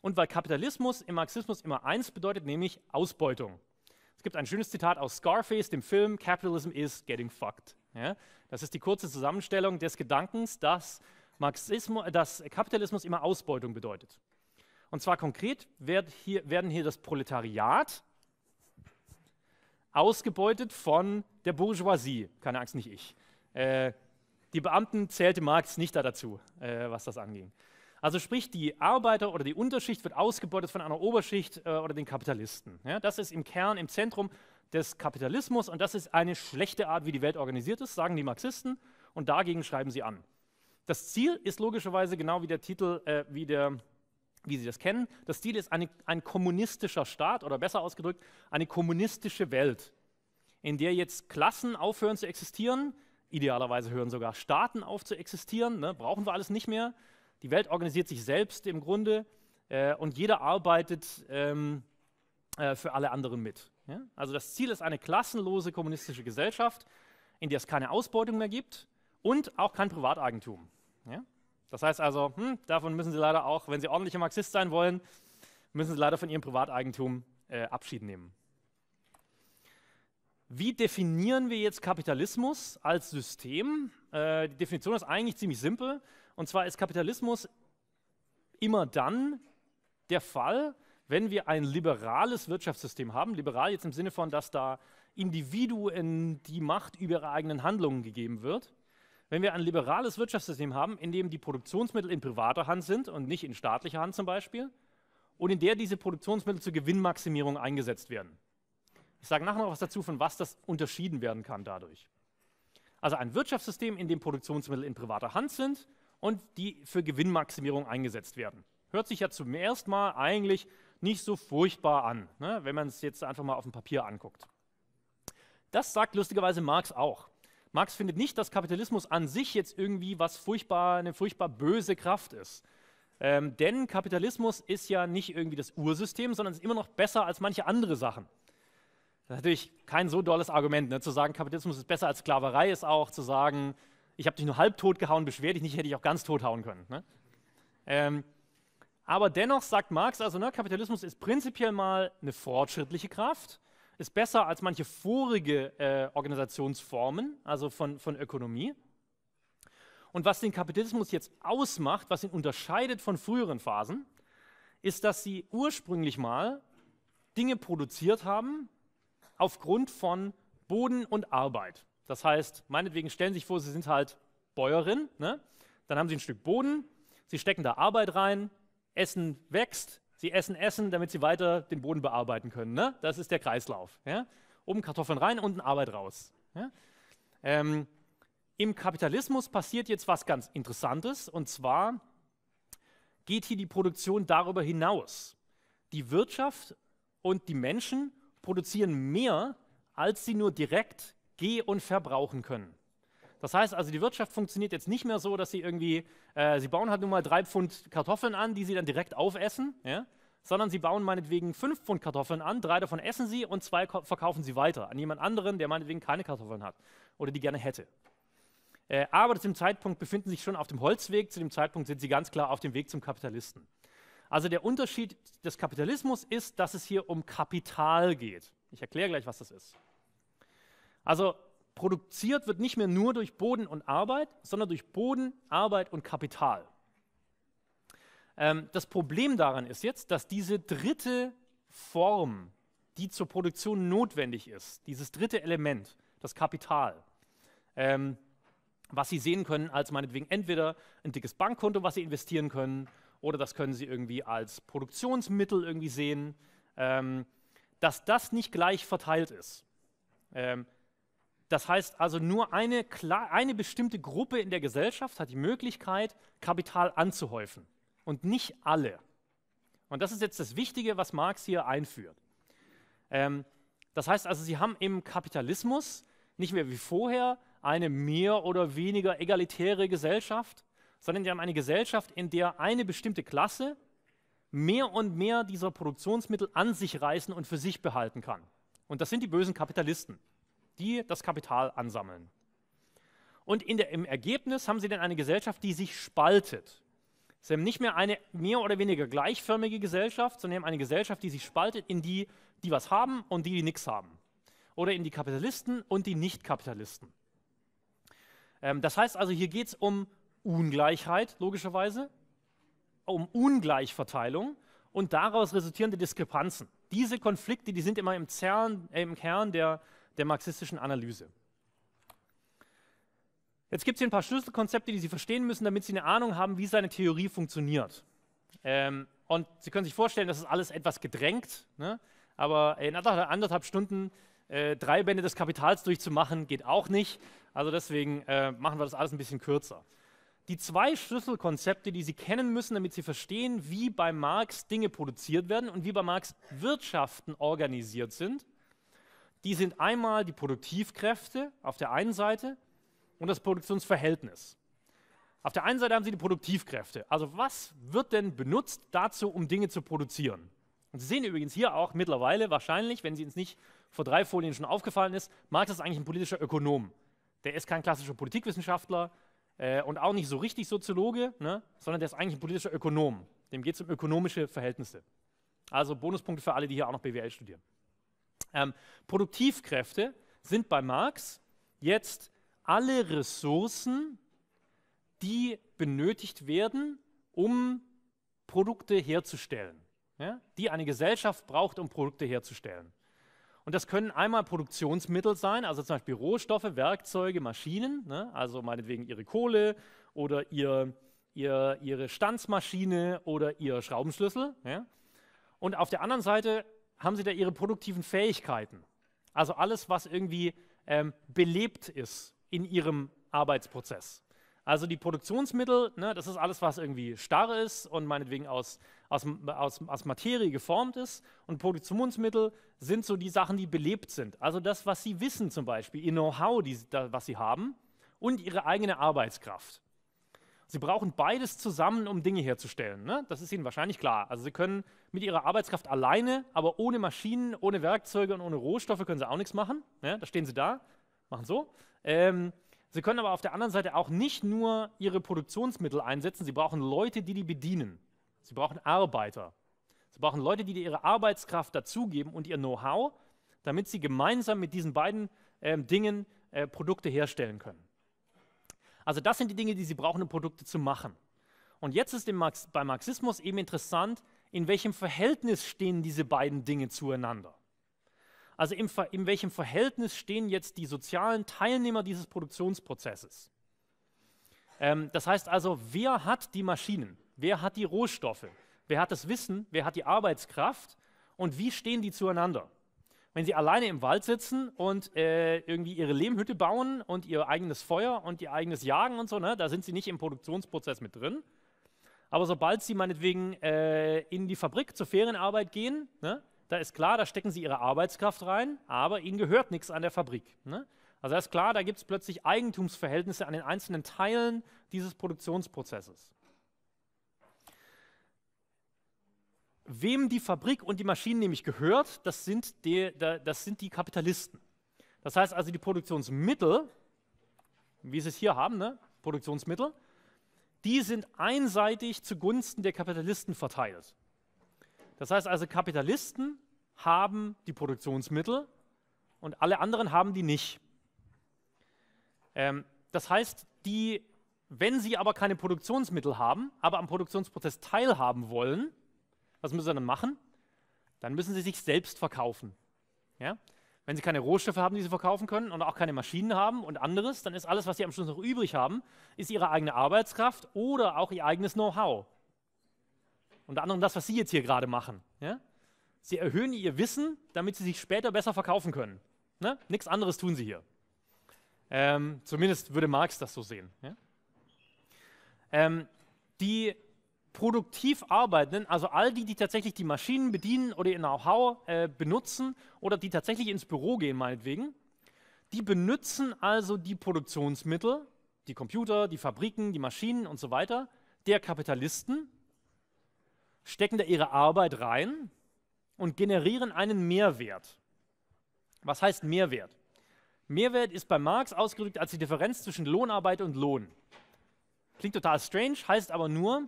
und weil Kapitalismus im Marxismus immer eins bedeutet, nämlich Ausbeutung. Es gibt ein schönes Zitat aus Scarface, dem Film Capitalism is getting fucked. Ja? Das ist die kurze Zusammenstellung des Gedankens, dass, Marxismus, dass Kapitalismus immer Ausbeutung bedeutet. Und zwar konkret wird hier, werden hier das Proletariat ausgebeutet von der Bourgeoisie. Keine Angst, nicht ich. Äh, die Beamten zählte Marx nicht da dazu, äh, was das anging. Also sprich, die Arbeiter oder die Unterschicht wird ausgebeutet von einer Oberschicht äh, oder den Kapitalisten. Ja, das ist im Kern, im Zentrum des Kapitalismus und das ist eine schlechte Art, wie die Welt organisiert ist, sagen die Marxisten und dagegen schreiben sie an. Das Ziel ist logischerweise genau wie der Titel, äh, wie, der, wie Sie das kennen, das Ziel ist eine, ein kommunistischer Staat oder besser ausgedrückt eine kommunistische Welt, in der jetzt Klassen aufhören zu existieren, idealerweise hören sogar Staaten auf zu existieren, ne, brauchen wir alles nicht mehr, die Welt organisiert sich selbst im Grunde äh, und jeder arbeitet ähm, äh, für alle anderen mit. Ja? Also das Ziel ist eine klassenlose kommunistische Gesellschaft, in der es keine Ausbeutung mehr gibt und auch kein Privateigentum. Ja? Das heißt also, hm, davon müssen Sie leider auch, wenn Sie ordentlicher Marxist sein wollen, müssen Sie leider von Ihrem Privateigentum äh, Abschied nehmen. Wie definieren wir jetzt Kapitalismus als System? Äh, die Definition ist eigentlich ziemlich simpel. Und zwar ist Kapitalismus immer dann der Fall, wenn wir ein liberales Wirtschaftssystem haben. Liberal jetzt im Sinne von, dass da Individuen die Macht über ihre eigenen Handlungen gegeben wird. Wenn wir ein liberales Wirtschaftssystem haben, in dem die Produktionsmittel in privater Hand sind und nicht in staatlicher Hand zum Beispiel, und in der diese Produktionsmittel zur Gewinnmaximierung eingesetzt werden. Ich sage nachher noch was dazu, von was das unterschieden werden kann dadurch. Also ein Wirtschaftssystem, in dem Produktionsmittel in privater Hand sind und die für Gewinnmaximierung eingesetzt werden. Hört sich ja zum ersten Mal eigentlich nicht so furchtbar an, ne, wenn man es jetzt einfach mal auf dem Papier anguckt. Das sagt lustigerweise Marx auch. Marx findet nicht, dass Kapitalismus an sich jetzt irgendwie was furchtbar, eine furchtbar böse Kraft ist. Ähm, denn Kapitalismus ist ja nicht irgendwie das Ursystem, sondern ist immer noch besser als manche andere Sachen. Das ist natürlich kein so dolles Argument. Ne? Zu sagen, Kapitalismus ist besser als Sklaverei ist auch zu sagen, ich habe dich nur halb tot gehauen, beschwer dich nicht, hätte ich auch ganz tot hauen können. Ne? Ähm, aber dennoch sagt Marx also, ne, Kapitalismus ist prinzipiell mal eine fortschrittliche Kraft, ist besser als manche vorige äh, Organisationsformen, also von, von Ökonomie. Und was den Kapitalismus jetzt ausmacht, was ihn unterscheidet von früheren Phasen, ist, dass sie ursprünglich mal Dinge produziert haben aufgrund von Boden und Arbeit. Das heißt, meinetwegen stellen Sie sich vor, Sie sind halt Bäuerin, ne? dann haben Sie ein Stück Boden, Sie stecken da Arbeit rein, Essen wächst, Sie essen Essen, damit Sie weiter den Boden bearbeiten können. Ne? Das ist der Kreislauf. Ja? Oben Kartoffeln rein, unten Arbeit raus. Ja? Ähm, Im Kapitalismus passiert jetzt was ganz Interessantes und zwar geht hier die Produktion darüber hinaus. Die Wirtschaft und die Menschen produzieren mehr, als sie nur direkt geh- und verbrauchen können. Das heißt also, die Wirtschaft funktioniert jetzt nicht mehr so, dass sie irgendwie, äh, sie bauen halt nun mal drei Pfund Kartoffeln an, die sie dann direkt aufessen, ja? sondern sie bauen meinetwegen fünf Pfund Kartoffeln an, drei davon essen sie und zwei verkaufen sie weiter an jemand anderen, der meinetwegen keine Kartoffeln hat oder die gerne hätte. Äh, aber zu dem Zeitpunkt befinden sie sich schon auf dem Holzweg, zu dem Zeitpunkt sind sie ganz klar auf dem Weg zum Kapitalisten. Also der Unterschied des Kapitalismus ist, dass es hier um Kapital geht. Ich erkläre gleich, was das ist. Also produziert wird nicht mehr nur durch Boden und Arbeit, sondern durch Boden, Arbeit und Kapital. Ähm, das Problem daran ist jetzt, dass diese dritte Form, die zur Produktion notwendig ist, dieses dritte Element, das Kapital, ähm, was Sie sehen können als meinetwegen entweder ein dickes Bankkonto, was Sie investieren können, oder das können Sie irgendwie als Produktionsmittel irgendwie sehen, ähm, dass das nicht gleich verteilt ist. Ähm, das heißt also, nur eine, eine bestimmte Gruppe in der Gesellschaft hat die Möglichkeit, Kapital anzuhäufen und nicht alle. Und das ist jetzt das Wichtige, was Marx hier einführt. Ähm, das heißt also, sie haben im Kapitalismus nicht mehr wie vorher eine mehr oder weniger egalitäre Gesellschaft, sondern sie haben eine Gesellschaft, in der eine bestimmte Klasse mehr und mehr dieser Produktionsmittel an sich reißen und für sich behalten kann. Und das sind die bösen Kapitalisten die das Kapital ansammeln. Und der, im Ergebnis haben sie dann eine Gesellschaft, die sich spaltet. Sie haben nicht mehr eine mehr oder weniger gleichförmige Gesellschaft, sondern eine Gesellschaft, die sich spaltet in die, die was haben und die, die nichts haben. Oder in die Kapitalisten und die Nicht-Kapitalisten. Ähm, das heißt also, hier geht es um Ungleichheit, logischerweise, um Ungleichverteilung und daraus resultierende Diskrepanzen. Diese Konflikte, die sind immer im, Zern, äh, im Kern der der marxistischen Analyse. Jetzt gibt es hier ein paar Schlüsselkonzepte, die Sie verstehen müssen, damit Sie eine Ahnung haben, wie seine Theorie funktioniert. Ähm, und Sie können sich vorstellen, das ist alles etwas gedrängt, ne? aber in anderthalb Stunden äh, drei Bände des Kapitals durchzumachen, geht auch nicht. Also deswegen äh, machen wir das alles ein bisschen kürzer. Die zwei Schlüsselkonzepte, die Sie kennen müssen, damit Sie verstehen, wie bei Marx Dinge produziert werden und wie bei Marx Wirtschaften organisiert sind, die sind einmal die Produktivkräfte auf der einen Seite und das Produktionsverhältnis. Auf der einen Seite haben Sie die Produktivkräfte. Also was wird denn benutzt dazu, um Dinge zu produzieren? Und Sie sehen übrigens hier auch mittlerweile wahrscheinlich, wenn Sie uns nicht vor drei Folien schon aufgefallen ist, Marx ist eigentlich ein politischer Ökonom. Der ist kein klassischer Politikwissenschaftler äh, und auch nicht so richtig Soziologe, ne? sondern der ist eigentlich ein politischer Ökonom. Dem geht es um ökonomische Verhältnisse. Also Bonuspunkte für alle, die hier auch noch BWL studieren. Ähm, Produktivkräfte sind bei Marx jetzt alle Ressourcen, die benötigt werden, um Produkte herzustellen, ja? die eine Gesellschaft braucht, um Produkte herzustellen. Und das können einmal Produktionsmittel sein, also zum Beispiel Rohstoffe, Werkzeuge, Maschinen, ne? also meinetwegen ihre Kohle oder ihr, ihr, ihre Stanzmaschine oder ihr Schraubenschlüssel. Ja? Und auf der anderen Seite haben sie da ihre produktiven Fähigkeiten. Also alles, was irgendwie ähm, belebt ist in ihrem Arbeitsprozess. Also die Produktionsmittel, ne, das ist alles, was irgendwie starr ist und meinetwegen aus, aus, aus, aus Materie geformt ist. Und Produktionsmittel sind so die Sachen, die belebt sind. Also das, was sie wissen zum Beispiel, ihr Know-how, was sie haben und ihre eigene Arbeitskraft. Sie brauchen beides zusammen, um Dinge herzustellen. Ne? Das ist Ihnen wahrscheinlich klar. Also Sie können mit Ihrer Arbeitskraft alleine, aber ohne Maschinen, ohne Werkzeuge und ohne Rohstoffe können Sie auch nichts machen. Ne? Da stehen Sie da, machen so. Ähm, Sie können aber auf der anderen Seite auch nicht nur Ihre Produktionsmittel einsetzen. Sie brauchen Leute, die die bedienen. Sie brauchen Arbeiter. Sie brauchen Leute, die ihre Arbeitskraft dazugeben und ihr Know-how, damit sie gemeinsam mit diesen beiden ähm, Dingen äh, Produkte herstellen können. Also das sind die Dinge, die sie brauchen, um Produkte zu machen. Und jetzt ist Marx, beim Marxismus eben interessant, in welchem Verhältnis stehen diese beiden Dinge zueinander. Also im, in welchem Verhältnis stehen jetzt die sozialen Teilnehmer dieses Produktionsprozesses. Ähm, das heißt also, wer hat die Maschinen? Wer hat die Rohstoffe? Wer hat das Wissen? Wer hat die Arbeitskraft? Und wie stehen die zueinander? wenn sie alleine im Wald sitzen und äh, irgendwie ihre Lehmhütte bauen und ihr eigenes Feuer und ihr eigenes Jagen und so, ne, da sind sie nicht im Produktionsprozess mit drin. Aber sobald sie meinetwegen äh, in die Fabrik zur Ferienarbeit gehen, ne, da ist klar, da stecken sie ihre Arbeitskraft rein, aber ihnen gehört nichts an der Fabrik. Ne? Also da ist klar, da gibt es plötzlich Eigentumsverhältnisse an den einzelnen Teilen dieses Produktionsprozesses. wem die Fabrik und die Maschinen nämlich gehört, das sind die, das sind die Kapitalisten. Das heißt also, die Produktionsmittel, wie sie es hier haben, ne? Produktionsmittel, die sind einseitig zugunsten der Kapitalisten verteilt. Das heißt also, Kapitalisten haben die Produktionsmittel und alle anderen haben die nicht. Ähm, das heißt, die, wenn sie aber keine Produktionsmittel haben, aber am Produktionsprozess teilhaben wollen, was müssen sie dann machen? Dann müssen sie sich selbst verkaufen. Ja? Wenn sie keine Rohstoffe haben, die sie verkaufen können und auch keine Maschinen haben und anderes, dann ist alles, was sie am Schluss noch übrig haben, ist ihre eigene Arbeitskraft oder auch ihr eigenes Know-how. Unter anderem das, was Sie jetzt hier gerade machen. Ja? Sie erhöhen ihr Wissen, damit sie sich später besser verkaufen können. Ne? Nichts anderes tun sie hier. Ähm, zumindest würde Marx das so sehen. Ja? Ähm, die produktiv Arbeitenden, also all die, die tatsächlich die Maschinen bedienen oder ihr Know-how äh, benutzen oder die tatsächlich ins Büro gehen, meinetwegen, die benutzen also die Produktionsmittel, die Computer, die Fabriken, die Maschinen und so weiter, der Kapitalisten, stecken da ihre Arbeit rein und generieren einen Mehrwert. Was heißt Mehrwert? Mehrwert ist bei Marx ausgedrückt als die Differenz zwischen Lohnarbeit und Lohn. Klingt total strange, heißt aber nur,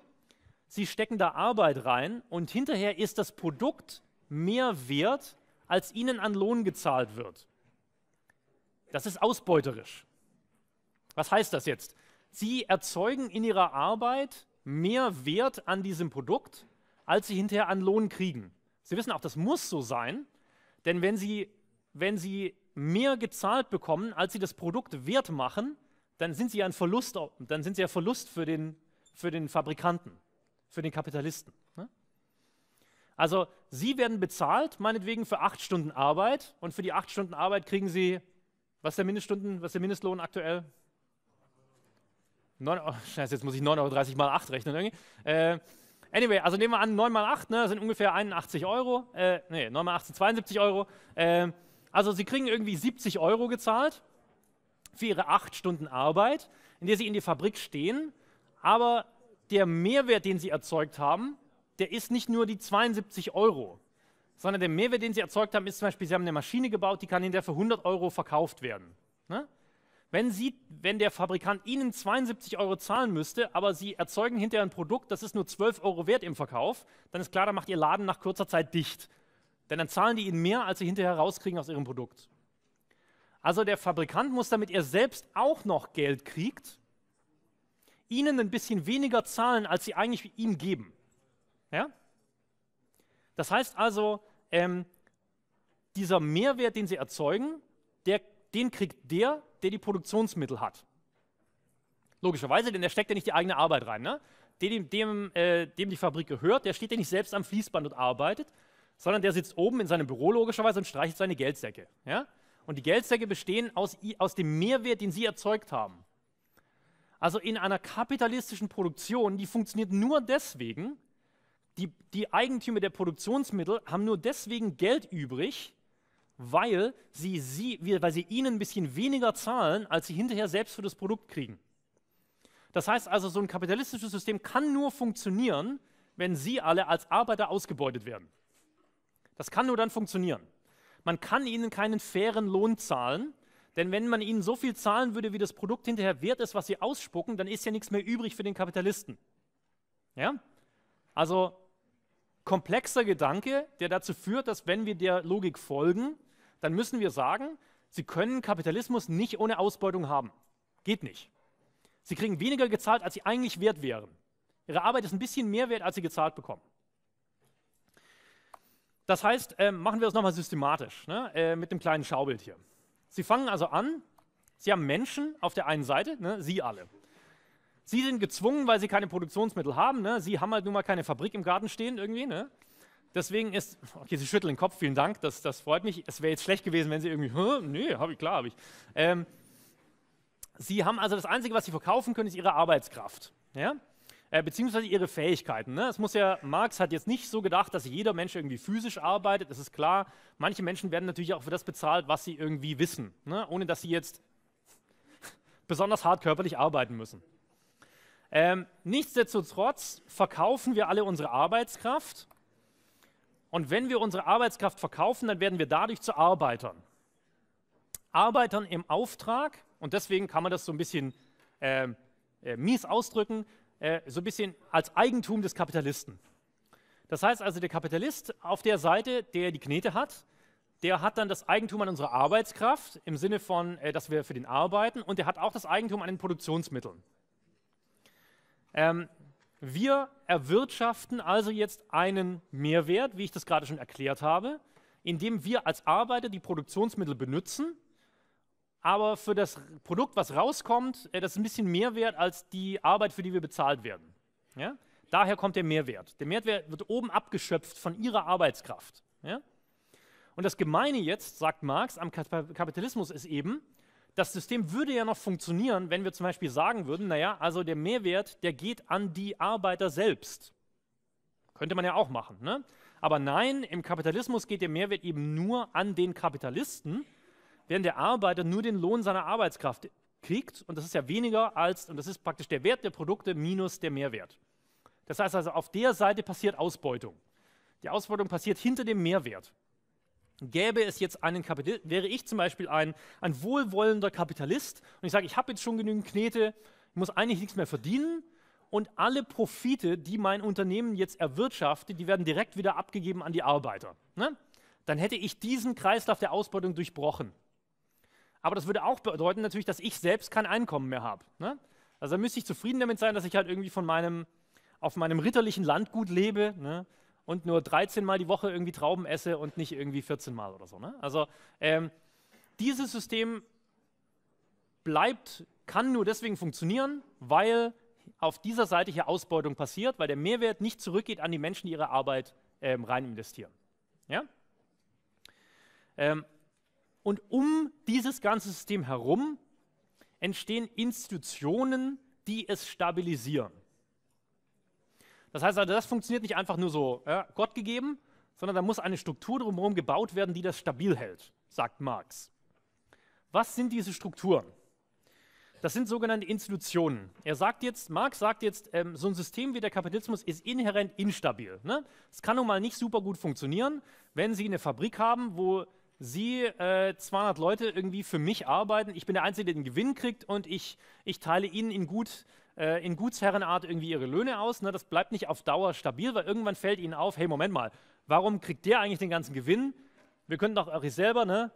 sie stecken da Arbeit rein und hinterher ist das Produkt mehr wert, als ihnen an Lohn gezahlt wird. Das ist ausbeuterisch. Was heißt das jetzt? Sie erzeugen in ihrer Arbeit mehr Wert an diesem Produkt, als sie hinterher an Lohn kriegen. Sie wissen auch, das muss so sein, denn wenn sie, wenn sie mehr gezahlt bekommen, als sie das Produkt wert machen, dann sind sie ja ein Verlust, dann sind sie ja Verlust für den, für den Fabrikanten für den Kapitalisten. Ne? Also Sie werden bezahlt, meinetwegen für acht Stunden Arbeit und für die acht Stunden Arbeit kriegen Sie, was ist der, Mindeststunden, was der Mindestlohn aktuell? 9 Euro, scheiße, jetzt muss ich 9,30 Euro mal 8 rechnen irgendwie. Äh, anyway, also nehmen wir an, 9 mal 8 ne, sind ungefähr 81 Euro. Äh, nee, 9 mal 8 sind 72 Euro. Äh, also Sie kriegen irgendwie 70 Euro gezahlt für Ihre acht Stunden Arbeit, in der Sie in der Fabrik stehen. Aber der Mehrwert, den sie erzeugt haben, der ist nicht nur die 72 Euro, sondern der Mehrwert, den sie erzeugt haben, ist zum Beispiel, sie haben eine Maschine gebaut, die kann hinterher für 100 Euro verkauft werden. Ne? Wenn, sie, wenn der Fabrikant ihnen 72 Euro zahlen müsste, aber sie erzeugen hinterher ein Produkt, das ist nur 12 Euro wert im Verkauf, dann ist klar, dann macht ihr Laden nach kurzer Zeit dicht. Denn dann zahlen die ihnen mehr, als sie hinterher rauskriegen aus ihrem Produkt. Also der Fabrikant muss, damit er selbst auch noch Geld kriegt, ihnen ein bisschen weniger zahlen, als sie eigentlich ihm geben. Ja? Das heißt also, ähm, dieser Mehrwert, den sie erzeugen, der, den kriegt der, der die Produktionsmittel hat. Logischerweise, denn der steckt ja nicht die eigene Arbeit rein. Ne? Dem, dem, äh, dem die Fabrik gehört, der steht ja nicht selbst am Fließband und arbeitet, sondern der sitzt oben in seinem Büro logischerweise und streicht seine Geldsäcke. Ja? Und die Geldsäcke bestehen aus, aus dem Mehrwert, den sie erzeugt haben. Also in einer kapitalistischen Produktion, die funktioniert nur deswegen, die, die Eigentümer der Produktionsmittel haben nur deswegen Geld übrig, weil sie, sie, weil sie ihnen ein bisschen weniger zahlen, als sie hinterher selbst für das Produkt kriegen. Das heißt also, so ein kapitalistisches System kann nur funktionieren, wenn sie alle als Arbeiter ausgebeutet werden. Das kann nur dann funktionieren. Man kann ihnen keinen fairen Lohn zahlen, denn wenn man ihnen so viel zahlen würde, wie das Produkt hinterher wert ist, was sie ausspucken, dann ist ja nichts mehr übrig für den Kapitalisten. Ja? Also komplexer Gedanke, der dazu führt, dass wenn wir der Logik folgen, dann müssen wir sagen, sie können Kapitalismus nicht ohne Ausbeutung haben. Geht nicht. Sie kriegen weniger gezahlt, als sie eigentlich wert wären. Ihre Arbeit ist ein bisschen mehr wert, als sie gezahlt bekommen. Das heißt, äh, machen wir das nochmal systematisch, ne? äh, mit dem kleinen Schaubild hier. Sie fangen also an, sie haben Menschen auf der einen Seite, ne, sie alle. Sie sind gezwungen, weil sie keine Produktionsmittel haben. Ne? Sie haben halt nun mal keine Fabrik im Garten stehen irgendwie. Ne? Deswegen ist, okay, Sie schütteln den Kopf, vielen Dank, das, das freut mich. Es wäre jetzt schlecht gewesen, wenn Sie irgendwie, nee, habe ich, klar habe ich. Ähm, sie haben also das Einzige, was Sie verkaufen können, ist Ihre Arbeitskraft. Ja? äh, beziehungsweise ihre Fähigkeiten. Ne? Es muss ja, Marx hat jetzt nicht so gedacht, dass jeder Mensch irgendwie physisch arbeitet. Es ist klar, manche Menschen werden natürlich auch für das bezahlt, was sie irgendwie wissen, ne? ohne dass sie jetzt <laughs> besonders hart körperlich arbeiten müssen. Ähm, nichtsdestotrotz verkaufen wir alle unsere Arbeitskraft. Und wenn wir unsere Arbeitskraft verkaufen, dann werden wir dadurch zu Arbeitern. Arbeitern im Auftrag, und deswegen kann man das so ein bisschen äh, äh, mies ausdrücken, äh, so ein bisschen als Eigentum des Kapitalisten. Das heißt also, der Kapitalist auf der Seite, der die Knete hat, der hat dann das Eigentum an unserer Arbeitskraft im Sinne von, äh, dass wir für den arbeiten und der hat auch das Eigentum an den Produktionsmitteln. Ähm, wir erwirtschaften also jetzt einen Mehrwert, wie ich das gerade schon erklärt habe, indem wir als Arbeiter die Produktionsmittel benutzen aber für das Produkt, was rauskommt, äh, das ist ein bisschen mehr wert als die Arbeit, für die wir bezahlt werden. Ja? Daher kommt der Mehrwert. Der Mehrwert wird oben abgeschöpft von ihrer Arbeitskraft. Ja? Und das Gemeine jetzt, sagt Marx, am Kapitalismus ist eben, das System würde ja noch funktionieren, wenn wir zum Beispiel sagen würden, naja, also der Mehrwert, der geht an die Arbeiter selbst. Könnte man ja auch machen. Ne? Aber nein, im Kapitalismus geht der Mehrwert eben nur an den Kapitalisten während der Arbeiter nur den Lohn seiner Arbeitskraft kriegt. Und das ist ja weniger als, und das ist praktisch der Wert der Produkte minus der Mehrwert. Das heißt also, auf der Seite passiert Ausbeutung. Die Ausbeutung passiert hinter dem Mehrwert. Gäbe es jetzt einen Kapital, wäre ich zum Beispiel ein, ein wohlwollender Kapitalist und ich sage, ich habe jetzt schon genügend Knete, muss eigentlich nichts mehr verdienen und alle Profite, die mein Unternehmen jetzt erwirtschaftet, die werden direkt wieder abgegeben an die Arbeiter. Ne? Dann hätte ich diesen Kreislauf der Ausbeutung durchbrochen. Aber das würde auch bedeuten natürlich, dass ich selbst kein Einkommen mehr habe. Ne? Also da müsste ich zufrieden damit sein, dass ich halt irgendwie von meinem, auf meinem ritterlichen Landgut lebe ne? und nur 13 Mal die Woche irgendwie Trauben esse und nicht irgendwie 14 Mal oder so. Ne? Also ähm, dieses System bleibt, kann nur deswegen funktionieren, weil auf dieser Seite hier Ausbeutung passiert, weil der Mehrwert nicht zurückgeht an die Menschen, die ihre Arbeit ähm, rein investieren. Ja? Ähm, und um dieses ganze System herum entstehen Institutionen, die es stabilisieren. Das heißt also, das funktioniert nicht einfach nur so ja, Gott gegeben, sondern da muss eine Struktur drumherum gebaut werden, die das stabil hält, sagt Marx. Was sind diese Strukturen? Das sind sogenannte Institutionen. Er sagt jetzt, Marx sagt jetzt, ähm, so ein System wie der Kapitalismus ist inhärent instabil. Ne? Es kann nun mal nicht super gut funktionieren, wenn Sie eine Fabrik haben, wo Sie, äh, 200 Leute, irgendwie für mich arbeiten. Ich bin der Einzige, der den Gewinn kriegt und ich, ich teile ihnen in, gut, äh, in Gutsherrenart irgendwie ihre Löhne aus. Ne? Das bleibt nicht auf Dauer stabil, weil irgendwann fällt ihnen auf, hey, Moment mal, warum kriegt der eigentlich den ganzen Gewinn? Wir könnten doch auch selber ne,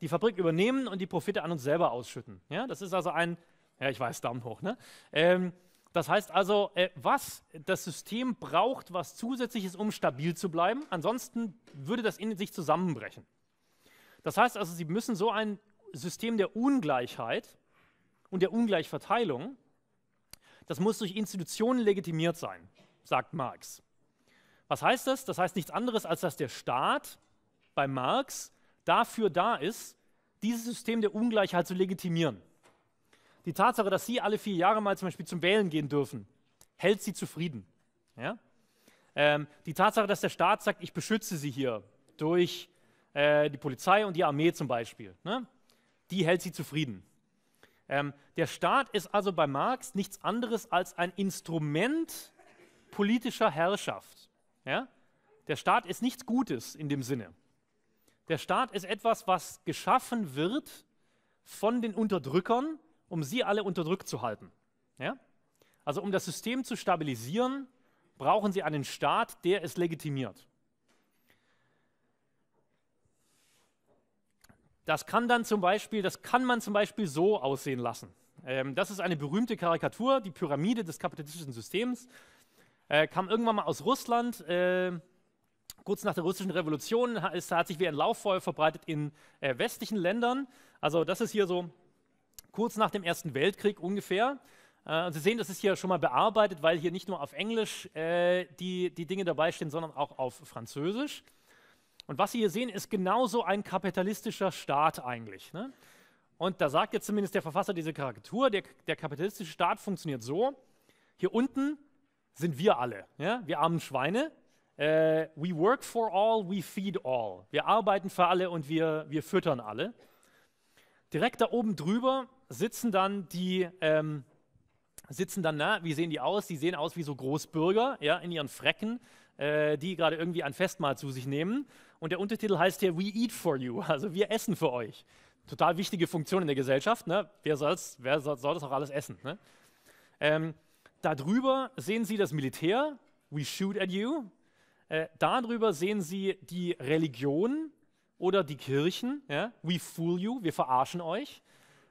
die Fabrik übernehmen und die Profite an uns selber ausschütten. Ja? Das ist also ein, ja, ich weiß, Daumen hoch. Ne? Ähm, das heißt also, äh, was das System braucht, was zusätzlich ist, um stabil zu bleiben. Ansonsten würde das in sich zusammenbrechen. Das heißt also, sie müssen so ein System der Ungleichheit und der Ungleichverteilung, das muss durch Institutionen legitimiert sein, sagt Marx. Was heißt das? Das heißt nichts anderes, als dass der Staat bei Marx dafür da ist, dieses System der Ungleichheit zu legitimieren. Die Tatsache, dass Sie alle vier Jahre mal zum Beispiel zum Wählen gehen dürfen, hält Sie zufrieden. Ja? Ähm, die Tatsache, dass der Staat sagt, ich beschütze Sie hier durch äh, die Polizei und die Armee zum Beispiel. Ne? Die hält sie zufrieden. Ähm, der Staat ist also bei Marx nichts anderes als ein Instrument politischer Herrschaft. Ja? Der Staat ist nichts Gutes in dem Sinne. Der Staat ist etwas, was geschaffen wird von den Unterdrückern, um sie alle unterdrückt zu halten. Ja? Also um das System zu stabilisieren, brauchen sie einen Staat, der es legitimiert. Das kann dann zum Beispiel, das kann man zum Beispiel so aussehen lassen. Ähm, das ist eine berühmte Karikatur, die Pyramide des kapitalistischen Systems. Äh, kam irgendwann mal aus Russland. Äh, kurz nach der russischen Revolution es hat sich wie ein Lauffeuer verbreitet in äh, westlichen Ländern. Also das ist hier so kurz nach dem Ersten Weltkrieg ungefähr. Äh, Sie sehen, das ist hier schon mal bearbeitet, weil hier nicht nur auf Englisch äh, die, die Dinge dabei stehen, sondern auch auf Französisch. Und was Sie hier sehen, ist genauso ein kapitalistischer Staat eigentlich. Ne? Und da sagt jetzt zumindest der Verfasser diese Karikatur, der, der, kapitalistische Staat funktioniert so, hier unten sind wir alle, ja? wir armen Schweine. Äh, we work for all, we feed all. Wir arbeiten für alle und wir, wir füttern alle. Direkt da oben drüber sitzen dann die, ähm, sitzen dann, na, wie sehen die aus? Die sehen aus wie so Großbürger ja, in ihren Frecken, äh, die gerade irgendwie ein Festmahl zu sich nehmen. Und der Untertitel heißt hier We Eat for You, <laughs> also wir essen für euch. Total wichtige Funktion in der Gesellschaft. Ne? Wer, soll's, wer soll, soll das auch alles essen? Ne? Ähm, darüber sehen Sie das Militär, we shoot at you. Äh, darüber sehen Sie die Religion oder die Kirchen, ja? we fool you, wir verarschen euch.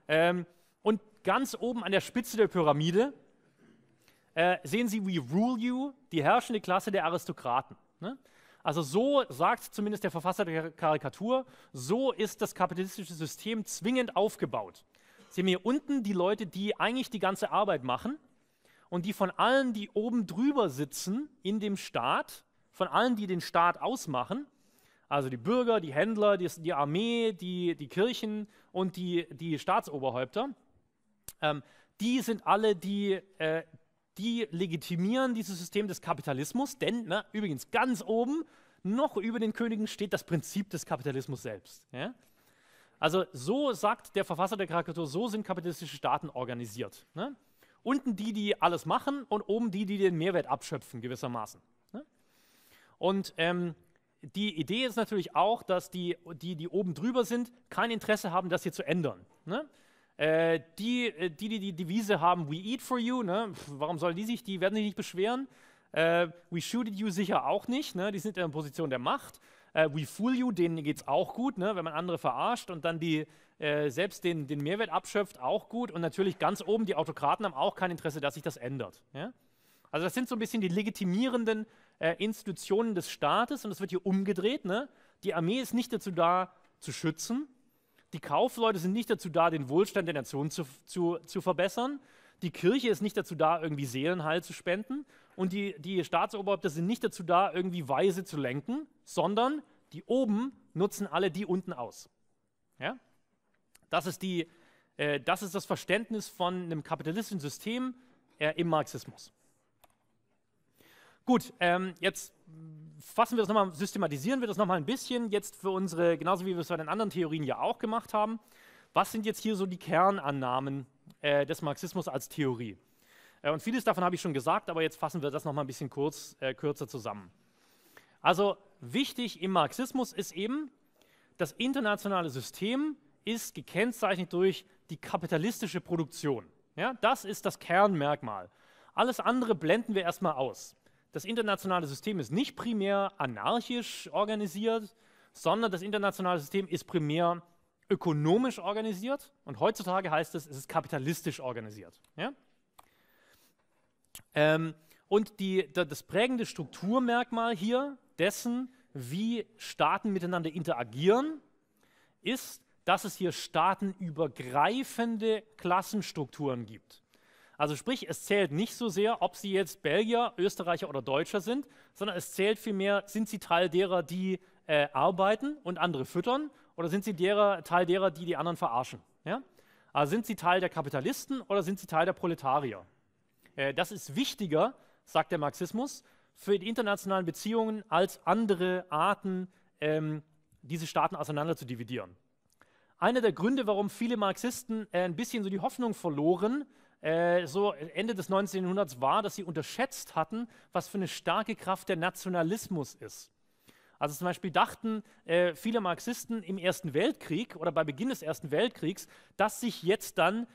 Ähm, und ganz oben an der Spitze der Pyramide äh, sehen Sie we rule you, die herrschende Klasse der Aristokraten. Ne? Also so sagt zumindest der Verfasser der Karikatur, so ist das kapitalistische System zwingend aufgebaut. Sie haben hier unten die Leute, die eigentlich die ganze Arbeit machen und die von allen, die oben drüber sitzen in dem Staat, von allen, die den Staat ausmachen, also die Bürger, die Händler, die, die Armee, die, die Kirchen und die, die Staatsoberhäupter, ähm, die sind alle die, äh, die legitimieren dieses System des Kapitalismus, denn, ne, übrigens, ganz oben, noch über den Königen steht das Prinzip des Kapitalismus selbst. Ja? Also so sagt der Verfasser der Karikatur, so sind kapitalistische Staaten organisiert. Ne? Unten die, die alles machen und oben die, die den Mehrwert abschöpfen gewissermaßen. Ne? Und ähm, die Idee ist natürlich auch, dass die, die, die oben drüber sind, kein Interesse haben, das hier zu ändern. Ne? Äh, die, äh, die, die die Devise haben, we eat for you, ne? warum sollen die sich, die werden sich nicht beschweren. Äh, we shooted you sicher auch nicht, ne? die sind in der Position der Macht. Äh, we fool you, denen geht es auch gut, ne? wenn man andere verarscht und dann die äh, selbst den, den Mehrwert abschöpft, auch gut. Und natürlich ganz oben, die Autokraten haben auch kein Interesse, dass sich das ändert. Ja? Also das sind so ein bisschen die legitimierenden Institutionen des Staates und das wird hier umgedreht. Ne? Die Armee ist nicht dazu da, zu schützen, die Kaufleute sind nicht dazu da, den Wohlstand der Nation zu, zu, zu verbessern. Die Kirche ist nicht dazu da, irgendwie Seelenheil zu spenden. Und die, die Staatsoberhäupter sind nicht dazu da, irgendwie weise zu lenken, sondern die oben nutzen alle die unten aus. Ja? Das, ist die, äh, das ist das Verständnis von einem kapitalistischen System äh, im Marxismus. Gut, ähm, jetzt fassen wir das nochmal, systematisieren wir das nochmal ein bisschen jetzt für unsere, genauso wie wir es bei den anderen Theorien ja auch gemacht haben. Was sind jetzt hier so die Kernannahmen äh, des Marxismus als Theorie? Äh, und vieles davon habe ich schon gesagt, aber jetzt fassen wir das nochmal ein bisschen kurz, äh, kürzer zusammen. Also wichtig im Marxismus ist eben, das internationale System ist gekennzeichnet durch die kapitalistische Produktion. Ja, das ist das Kernmerkmal. Alles andere blenden wir erstmal aus das internationale System ist nicht primär anarchisch organisiert, sondern das internationale System ist primär ökonomisch organisiert und heutzutage heißt es, es ist kapitalistisch organisiert. Ja? Ähm, und die, das prägende Strukturmerkmal hier dessen, wie Staaten miteinander interagieren, ist, dass es hier staatenübergreifende Klassenstrukturen gibt. Also sprich, es zählt nicht so sehr, ob sie jetzt Belgier, Österreicher oder Deutscher sind, sondern es zählt vielmehr, sind sie Teil derer, die äh, arbeiten und andere füttern, oder sind sie derer, Teil derer, die die anderen verarschen? Ja? Also sind sie Teil der Kapitalisten oder sind sie Teil der Proletarier? Äh, das ist wichtiger, sagt der Marxismus, für die internationalen Beziehungen als andere Arten, ähm, diese Staaten auseinander zu dividieren. Einer der Gründe, warum viele Marxisten äh, ein bisschen so die Hoffnung verloren, äh, so Ende des 19. Jahrhunderts war, dass sie unterschätzt hatten, was für eine starke Kraft der Nationalismus ist. Also zum Beispiel dachten äh, viele Marxisten im Ersten Weltkrieg oder bei Beginn des Ersten Weltkriegs, dass sich jetzt dann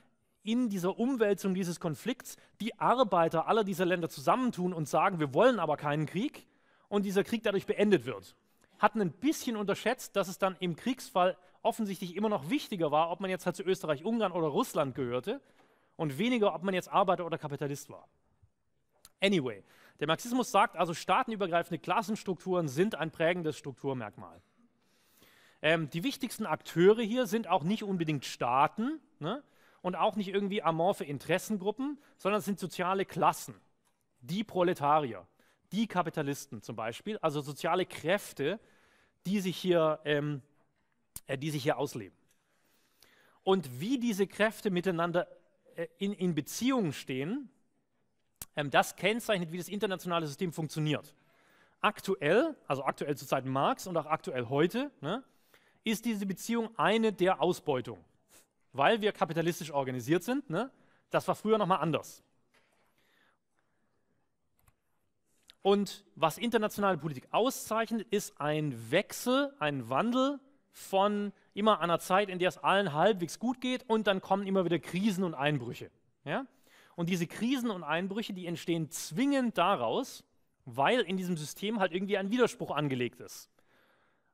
in dieser Umwälzung dieses Konflikts die Arbeiter aller dieser Länder zusammentun und sagen, wir wollen aber keinen Krieg und dieser Krieg dadurch beendet wird. Hatten ein bisschen unterschätzt, dass es dann im Kriegsfall offensichtlich immer noch wichtiger war, ob man jetzt halt zu Österreich, Ungarn oder Russland gehörte, und weniger, ob man jetzt Arbeiter oder Kapitalist war. Anyway, der Marxismus sagt also, staatenübergreifende Klassenstrukturen sind ein prägendes Strukturmerkmal. Ähm, die wichtigsten Akteure hier sind auch nicht unbedingt Staaten ne? und auch nicht irgendwie amorphe Interessengruppen, sondern es sind soziale Klassen. Die Proletarier, die Kapitalisten zum Beispiel, also soziale Kräfte, die sich hier, ähm, äh, die sich hier ausleben. Und wie diese Kräfte miteinander äh, in, in Beziehungen stehen, ähm, das kennzeichnet, wie das internationale System funktioniert. Aktuell, also aktuell zur Zeit Marx und auch aktuell heute, ne, ist diese Beziehung eine der Ausbeutung, weil wir kapitalistisch organisiert sind. Ne? Das war früher nochmal anders. Und was internationale Politik auszeichnet, ist ein Wechsel, ein Wandel von immer an einer Zeit, in der es allen halbwegs gut geht und dann kommen immer wieder Krisen und Einbrüche. Ja? Und diese Krisen und Einbrüche, die entstehen zwingend daraus, weil in diesem System halt irgendwie ein Widerspruch angelegt ist.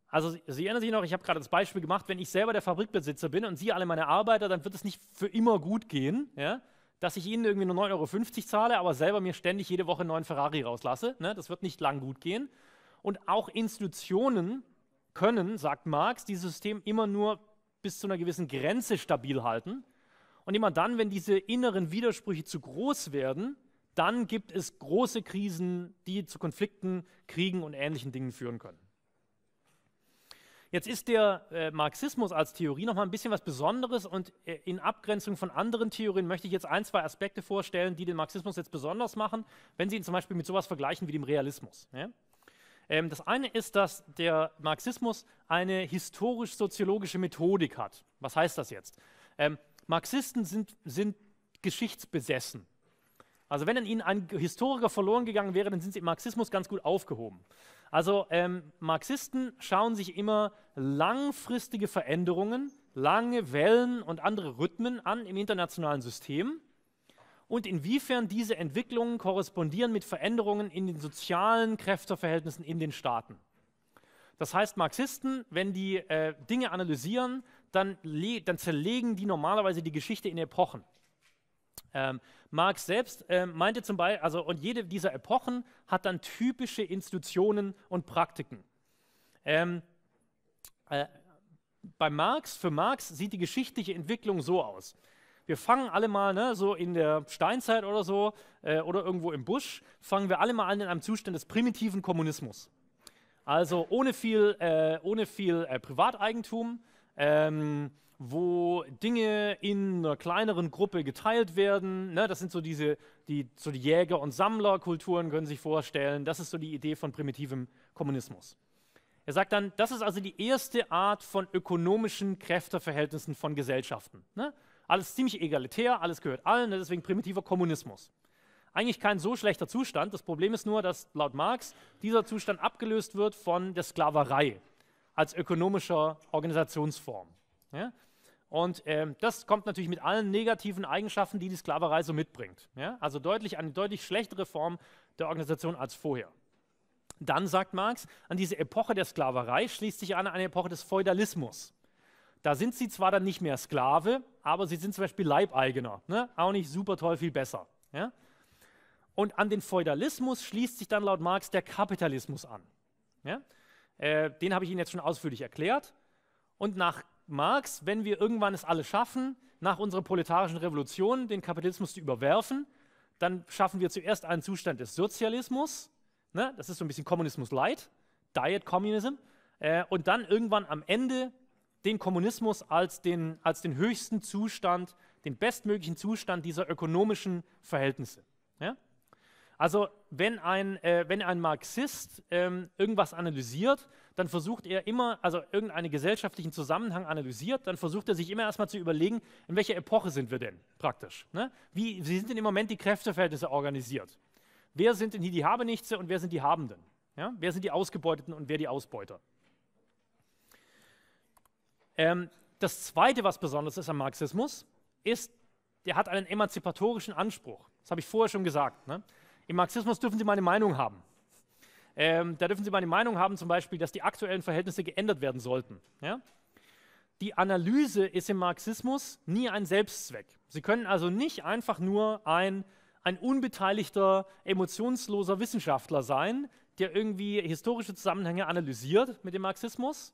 Also Sie erinnern sich noch, ich habe gerade das Beispiel gemacht, wenn ich selber der Fabrikbesitzer bin und Sie alle meine Arbeiter, dann wird es nicht für immer gut gehen, ja? dass ich Ihnen irgendwie nur 9,50 Euro zahle, aber selber mir ständig jede Woche einen neuen Ferrari rauslasse. Ne? Das wird nicht lang gut gehen. Und auch Institutionen können, sagt Marx, dieses System immer nur bis zu einer gewissen Grenze stabil halten. Und immer dann, wenn diese inneren Widersprüche zu groß werden, dann gibt es große Krisen, die zu Konflikten, Kriegen und ähnlichen Dingen führen können. Jetzt ist der äh, Marxismus als Theorie nochmal ein bisschen was Besonderes und äh, in Abgrenzung von anderen Theorien möchte ich jetzt ein, zwei Aspekte vorstellen, die den Marxismus jetzt besonders machen, wenn Sie ihn zum Beispiel mit sowas vergleichen wie dem Realismus. Ja? Ähm, das eine ist, dass der Marxismus eine historisch-soziologische Methodik hat. Was heißt das jetzt? Ähm, Marxisten sind, sind geschichtsbesessen. Also wenn an ihnen ein Historiker verloren gegangen wäre, dann sind sie im Marxismus ganz gut aufgehoben. Also ähm, Marxisten schauen sich immer langfristige Veränderungen, lange Wellen und andere Rhythmen an im internationalen System und inwiefern diese Entwicklungen korrespondieren mit Veränderungen in den sozialen Kräfteverhältnissen in den Staaten. Das heißt, Marxisten, wenn die äh, Dinge analysieren, dann, dann, zerlegen die normalerweise die Geschichte in Epochen. Ähm, Marx selbst äh, meinte zum Beispiel, also und jede dieser Epochen hat dann typische Institutionen und Praktiken. Ähm, äh, bei Marx, für Marx sieht die geschichtliche Entwicklung so aus wir fangen alle mal, ne, so in der Steinzeit oder so, äh, oder irgendwo im Busch, fangen wir alle mal an in einem Zustand des primitiven Kommunismus. Also ohne viel, äh, ohne viel äh, Privateigentum, ähm, wo Dinge in einer kleineren Gruppe geteilt werden. Ne, das sind so diese, die, so die Jäger- und Sammlerkulturen können sich vorstellen. Das ist so die Idee von primitivem Kommunismus. Er sagt dann, das ist also die erste Art von ökonomischen Kräfteverhältnissen von Gesellschaften. Ne? Alles ziemlich egalitär, alles gehört allen, ne, deswegen primitiver Kommunismus. Eigentlich kein so schlechter Zustand. Das Problem ist nur, dass laut Marx dieser Zustand abgelöst wird von der Sklaverei als ökonomischer Organisationsform. Ja? Und äh, das kommt natürlich mit allen negativen Eigenschaften, die die Sklaverei so mitbringt. Ja? Also deutlich, eine deutlich schlechtere Form der Organisation als vorher. Dann sagt Marx, an diese Epoche der Sklaverei schließt sich an eine Epoche des Feudalismus. Da sind sie zwar dann nicht mehr Sklave, aber sie sind zum Beispiel Leibeigener. Ne? Auch nicht super toll, viel besser. Ja? Und an den Feudalismus schließt sich dann laut Marx der Kapitalismus an. Ja? Äh, den habe ich Ihnen jetzt schon ausführlich erklärt. Und nach Marx, wenn wir irgendwann es alle schaffen, nach unserer proletarischen Revolution den Kapitalismus zu überwerfen, dann schaffen wir zuerst einen Zustand des Sozialismus. Ne? Das ist so ein bisschen Kommunismus light, Diet Communism. Äh, und dann irgendwann am Ende den Kommunismus als den, als den höchsten Zustand, den bestmöglichen Zustand dieser ökonomischen Verhältnisse. Ja? Also wenn ein, äh, wenn ein Marxist ähm, irgendwas analysiert, dann versucht er immer, also irgendeinen gesellschaftlichen Zusammenhang analysiert, dann versucht er sich immer erstmal zu überlegen, in welcher Epoche sind wir denn praktisch? Ne? Wie, wie sind denn im Moment die Kräfteverhältnisse organisiert? Wer sind denn hier die Habenichtse und wer sind die Habenden? Ja? Wer sind die Ausgebeuteten und wer die Ausbeuter? Ähm, das Zweite, was besonders ist am Marxismus, ist, der hat einen emanzipatorischen Anspruch. Das habe ich vorher schon gesagt. Ne? Im Marxismus dürfen Sie meine Meinung haben. Ähm, da dürfen Sie meine Meinung haben, zum Beispiel, dass die aktuellen Verhältnisse geändert werden sollten. Ja? Die Analyse ist im Marxismus nie ein Selbstzweck. Sie können also nicht einfach nur ein, ein unbeteiligter, emotionsloser Wissenschaftler sein, der irgendwie historische Zusammenhänge analysiert mit dem Marxismus,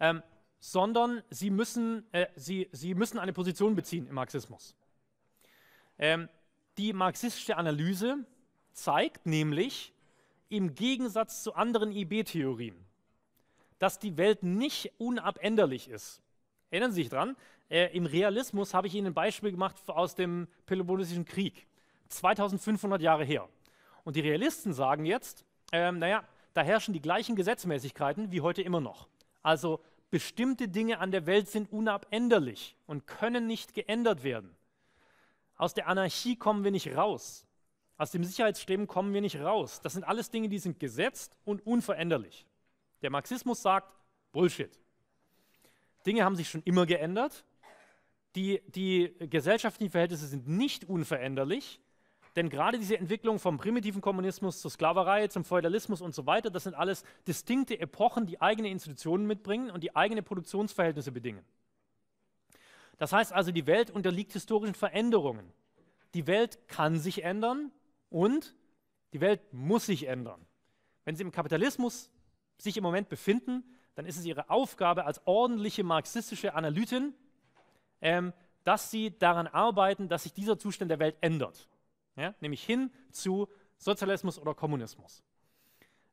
ähm, sondern sie müssen, äh, sie, sie müssen eine Position beziehen im Marxismus. Ähm, die marxistische Analyse zeigt nämlich im Gegensatz zu anderen IB-Theorien, dass die Welt nicht unabänderlich ist. Erinnern Sie sich dran, äh, im Realismus habe ich Ihnen ein Beispiel gemacht aus dem Peloponnesischen Krieg, 2500 Jahre her. Und die Realisten sagen jetzt, ähm, naja, da herrschen die gleichen Gesetzmäßigkeiten wie heute immer noch. Also bestimmte Dinge an der Welt sind unabänderlich und können nicht geändert werden. Aus der Anarchie kommen wir nicht raus. Aus dem Sicherheitsstreben kommen wir nicht raus. Das sind alles Dinge, die sind gesetzt und unveränderlich. Der Marxismus sagt Bullshit. Dinge haben sich schon immer geändert. Die, die gesellschaftlichen Verhältnisse sind nicht unveränderlich. Denn gerade diese Entwicklung vom primitiven Kommunismus zur Sklaverei, zum Feudalismus und so weiter, das sind alles distinkte Epochen, die eigene Institutionen mitbringen und die eigene Produktionsverhältnisse bedingen. Das heißt also, die Welt unterliegt historischen Veränderungen. Die Welt kann sich ändern und die Welt muss sich ändern. Wenn Sie im Kapitalismus sich im Moment befinden, dann ist es Ihre Aufgabe als ordentliche marxistische Analytin, ähm, dass Sie daran arbeiten, dass sich dieser Zustand der Welt ändert. Ja? Nämlich hin zu Sozialismus oder Kommunismus.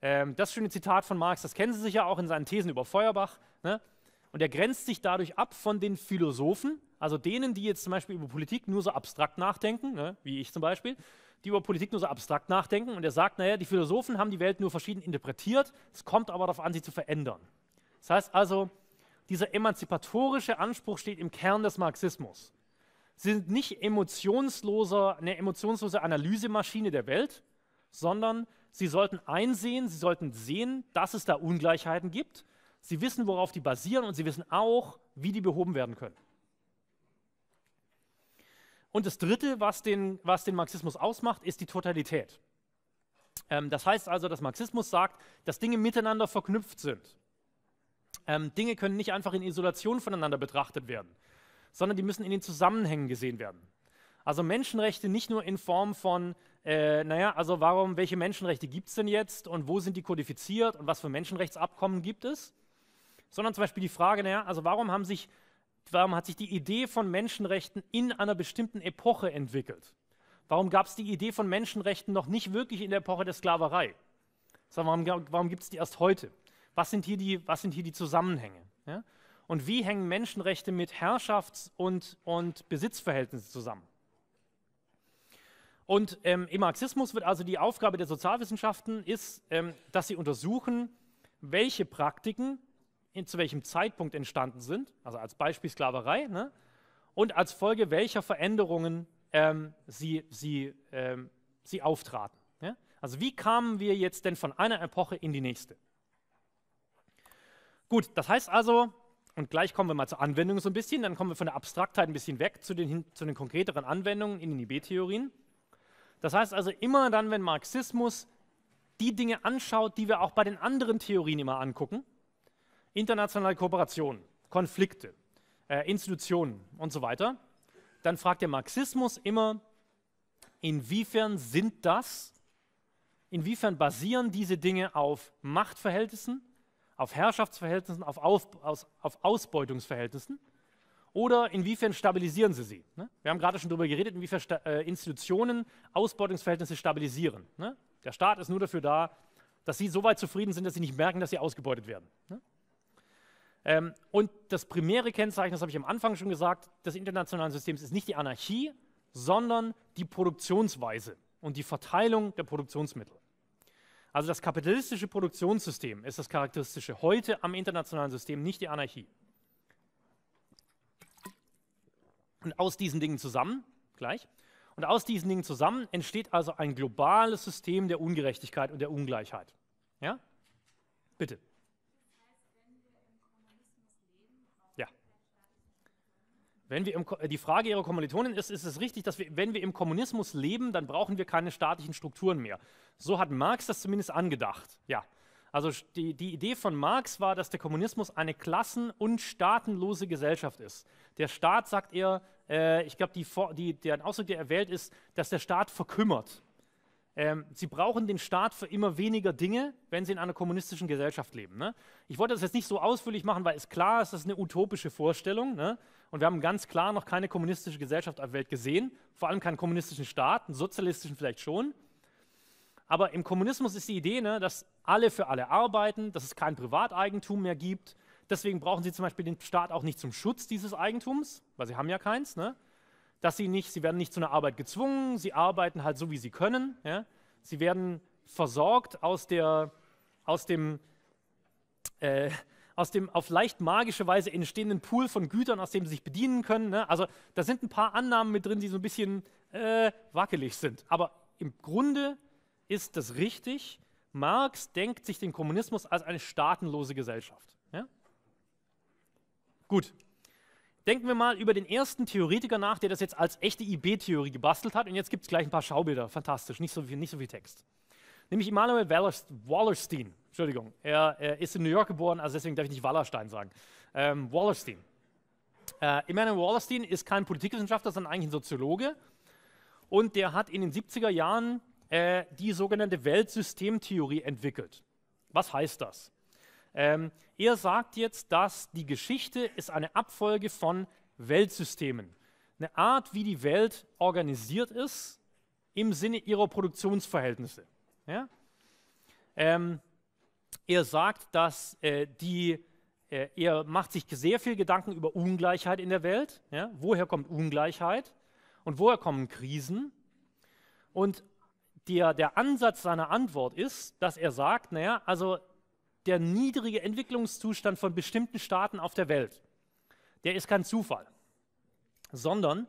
Ähm, das schöne Zitat von Marx, das kennen Sie sicher auch in seinen Thesen über Feuerbach. Ne? Und er grenzt sich dadurch ab von den Philosophen, also denen, die jetzt zum Beispiel über Politik nur so abstrakt nachdenken, ne? wie ich zum Beispiel, die über Politik nur so abstrakt nachdenken. Und er sagt, naja, die Philosophen haben die Welt nur verschieden interpretiert, es kommt aber darauf an, sie zu verändern. Das heißt also, dieser emanzipatorische Anspruch steht im Kern des Marxismus sind nicht emotionsloser, eine emotionslose Analysemaschine der Welt, sondern sie sollten einsehen, sie sollten sehen, dass es da Ungleichheiten gibt. Sie wissen, worauf die basieren und sie wissen auch, wie die behoben werden können. Und das Dritte, was den, was den Marxismus ausmacht, ist die Totalität. Ähm, das heißt also, dass Marxismus sagt, dass Dinge miteinander verknüpft sind. Ähm, Dinge können nicht einfach in Isolation voneinander betrachtet werden sondern die müssen in den Zusammenhängen gesehen werden. Also Menschenrechte nicht nur in Form von, äh, naja, also warum, welche Menschenrechte gibt es denn jetzt und wo sind die kodifiziert und was für Menschenrechtsabkommen gibt es, sondern zum Beispiel die Frage, naja, also warum haben sich, warum hat sich die Idee von Menschenrechten in einer bestimmten Epoche entwickelt? Warum gab es die Idee von Menschenrechten noch nicht wirklich in der Epoche der Sklaverei? Sondern warum, warum gibt es die erst heute? Was sind hier die, was sind hier die Zusammenhänge? Ja? und wie hängen Menschenrechte mit Herrschafts- und, und Besitzverhältnissen zusammen. Und ähm, im Marxismus wird also die Aufgabe der Sozialwissenschaften ist, ähm, dass sie untersuchen, welche Praktiken in, zu welchem Zeitpunkt entstanden sind, also als Beispiel Sklaverei, ne? und als Folge welcher Veränderungen ähm, sie, sie, ähm, sie auftraten. Ja? Also wie kamen wir jetzt denn von einer Epoche in die nächste? Gut, das heißt also, und gleich kommen wir mal zur Anwendung so ein bisschen, dann kommen wir von der Abstraktheit ein bisschen weg zu den, zu den konkreteren Anwendungen in den IB-Theorien. Das heißt also, immer dann, wenn Marxismus die Dinge anschaut, die wir auch bei den anderen Theorien immer angucken, internationale Kooperation, Konflikte, äh, Institutionen und so weiter, dann fragt der Marxismus immer, inwiefern sind das, inwiefern basieren diese Dinge auf Machtverhältnissen, auf Herrschaftsverhältnissen, auf, auf, aus, auf Ausbeutungsverhältnissen? Oder inwiefern stabilisieren sie sie? Ne? Wir haben gerade schon darüber geredet, inwiefern Sta äh, Institutionen Ausbeutungsverhältnisse stabilisieren. Ne? Der Staat ist nur dafür da, dass sie so weit zufrieden sind, dass sie nicht merken, dass sie ausgebeutet werden. Ne? Ähm, und das primäre Kennzeichen, das habe ich am Anfang schon gesagt, des internationalen Systems ist nicht die Anarchie, sondern die Produktionsweise und die Verteilung der Produktionsmittel. Also das kapitalistische Produktionssystem ist das charakteristische heute am internationalen System, nicht die Anarchie. Und aus diesen Dingen zusammen, gleich, und aus diesen Dingen zusammen entsteht also ein globales System der Ungerechtigkeit und der Ungleichheit. Ja? Bitte. Wenn wir im, äh, die Frage Ihrer Kommilitonin ist, ist es richtig, dass wir, wenn wir im Kommunismus leben, dann brauchen wir keine staatlichen Strukturen mehr. So hat Marx das zumindest angedacht. Ja. Also die, die Idee von Marx war, dass der Kommunismus eine klassen- und staatenlose Gesellschaft ist. Der Staat, sagt er, äh, ich glaube, der Ausdruck, der er wählt, ist, dass der Staat verkümmert. Ähm, sie brauchen den Staat für immer weniger Dinge, wenn sie in einer kommunistischen Gesellschaft leben. Ne? Ich wollte das jetzt nicht so ausführlich machen, weil es klar ist, das ist eine utopische Vorstellung. Ne? Und wir haben ganz klar noch keine kommunistische Gesellschaft auf der Welt gesehen, vor allem keinen kommunistischen Staat, einen sozialistischen vielleicht schon. Aber im Kommunismus ist die Idee, ne, dass alle für alle arbeiten, dass es kein Privateigentum mehr gibt. Deswegen brauchen sie zum Beispiel den Staat auch nicht zum Schutz dieses Eigentums, weil sie haben ja keins. Ne? Dass sie nicht, sie werden nicht zu einer Arbeit gezwungen, sie arbeiten halt so, wie sie können. Ja? Sie werden versorgt aus, der, aus dem äh, aus dem auf leicht magische Weise entstehenden Pool von Gütern, aus dem sie sich bedienen können. Ne? Also da sind ein paar Annahmen mit drin, die so ein bisschen äh, wackelig sind. Aber im Grunde ist das richtig. Marx denkt sich den Kommunismus als eine staatenlose Gesellschaft. Ja? Gut. Denken wir mal über den ersten Theoretiker nach, der das jetzt als echte IB-Theorie gebastelt hat. Und jetzt gibt es gleich ein paar Schaubilder. Fantastisch, nicht so viel, nicht so viel Text. Nämlich Immanuel Wallerstein. Entschuldigung, er, er, ist in New York geboren, also deswegen darf ich nicht Wallerstein sagen. Ähm, Wallerstein. Äh, Immanuel Wallerstein ist kein Politikwissenschaftler, sondern eigentlich ein Soziologe. Und der hat in den 70er Jahren äh, die sogenannte Weltsystemtheorie entwickelt. Was heißt das? Ähm, er sagt jetzt, dass die Geschichte ist eine Abfolge von Weltsystemen. Eine Art, wie die Welt organisiert ist im Sinne ihrer Produktionsverhältnisse. Ja? Ähm, er sagt, dass äh, die, äh, er macht sich sehr viel Gedanken über Ungleichheit in der Welt. Ja? Woher kommt Ungleichheit und woher kommen Krisen? Und der, der Ansatz seiner Antwort ist, dass er sagt, naja, also der niedrige Entwicklungszustand von bestimmten Staaten auf der Welt, der ist kein Zufall, sondern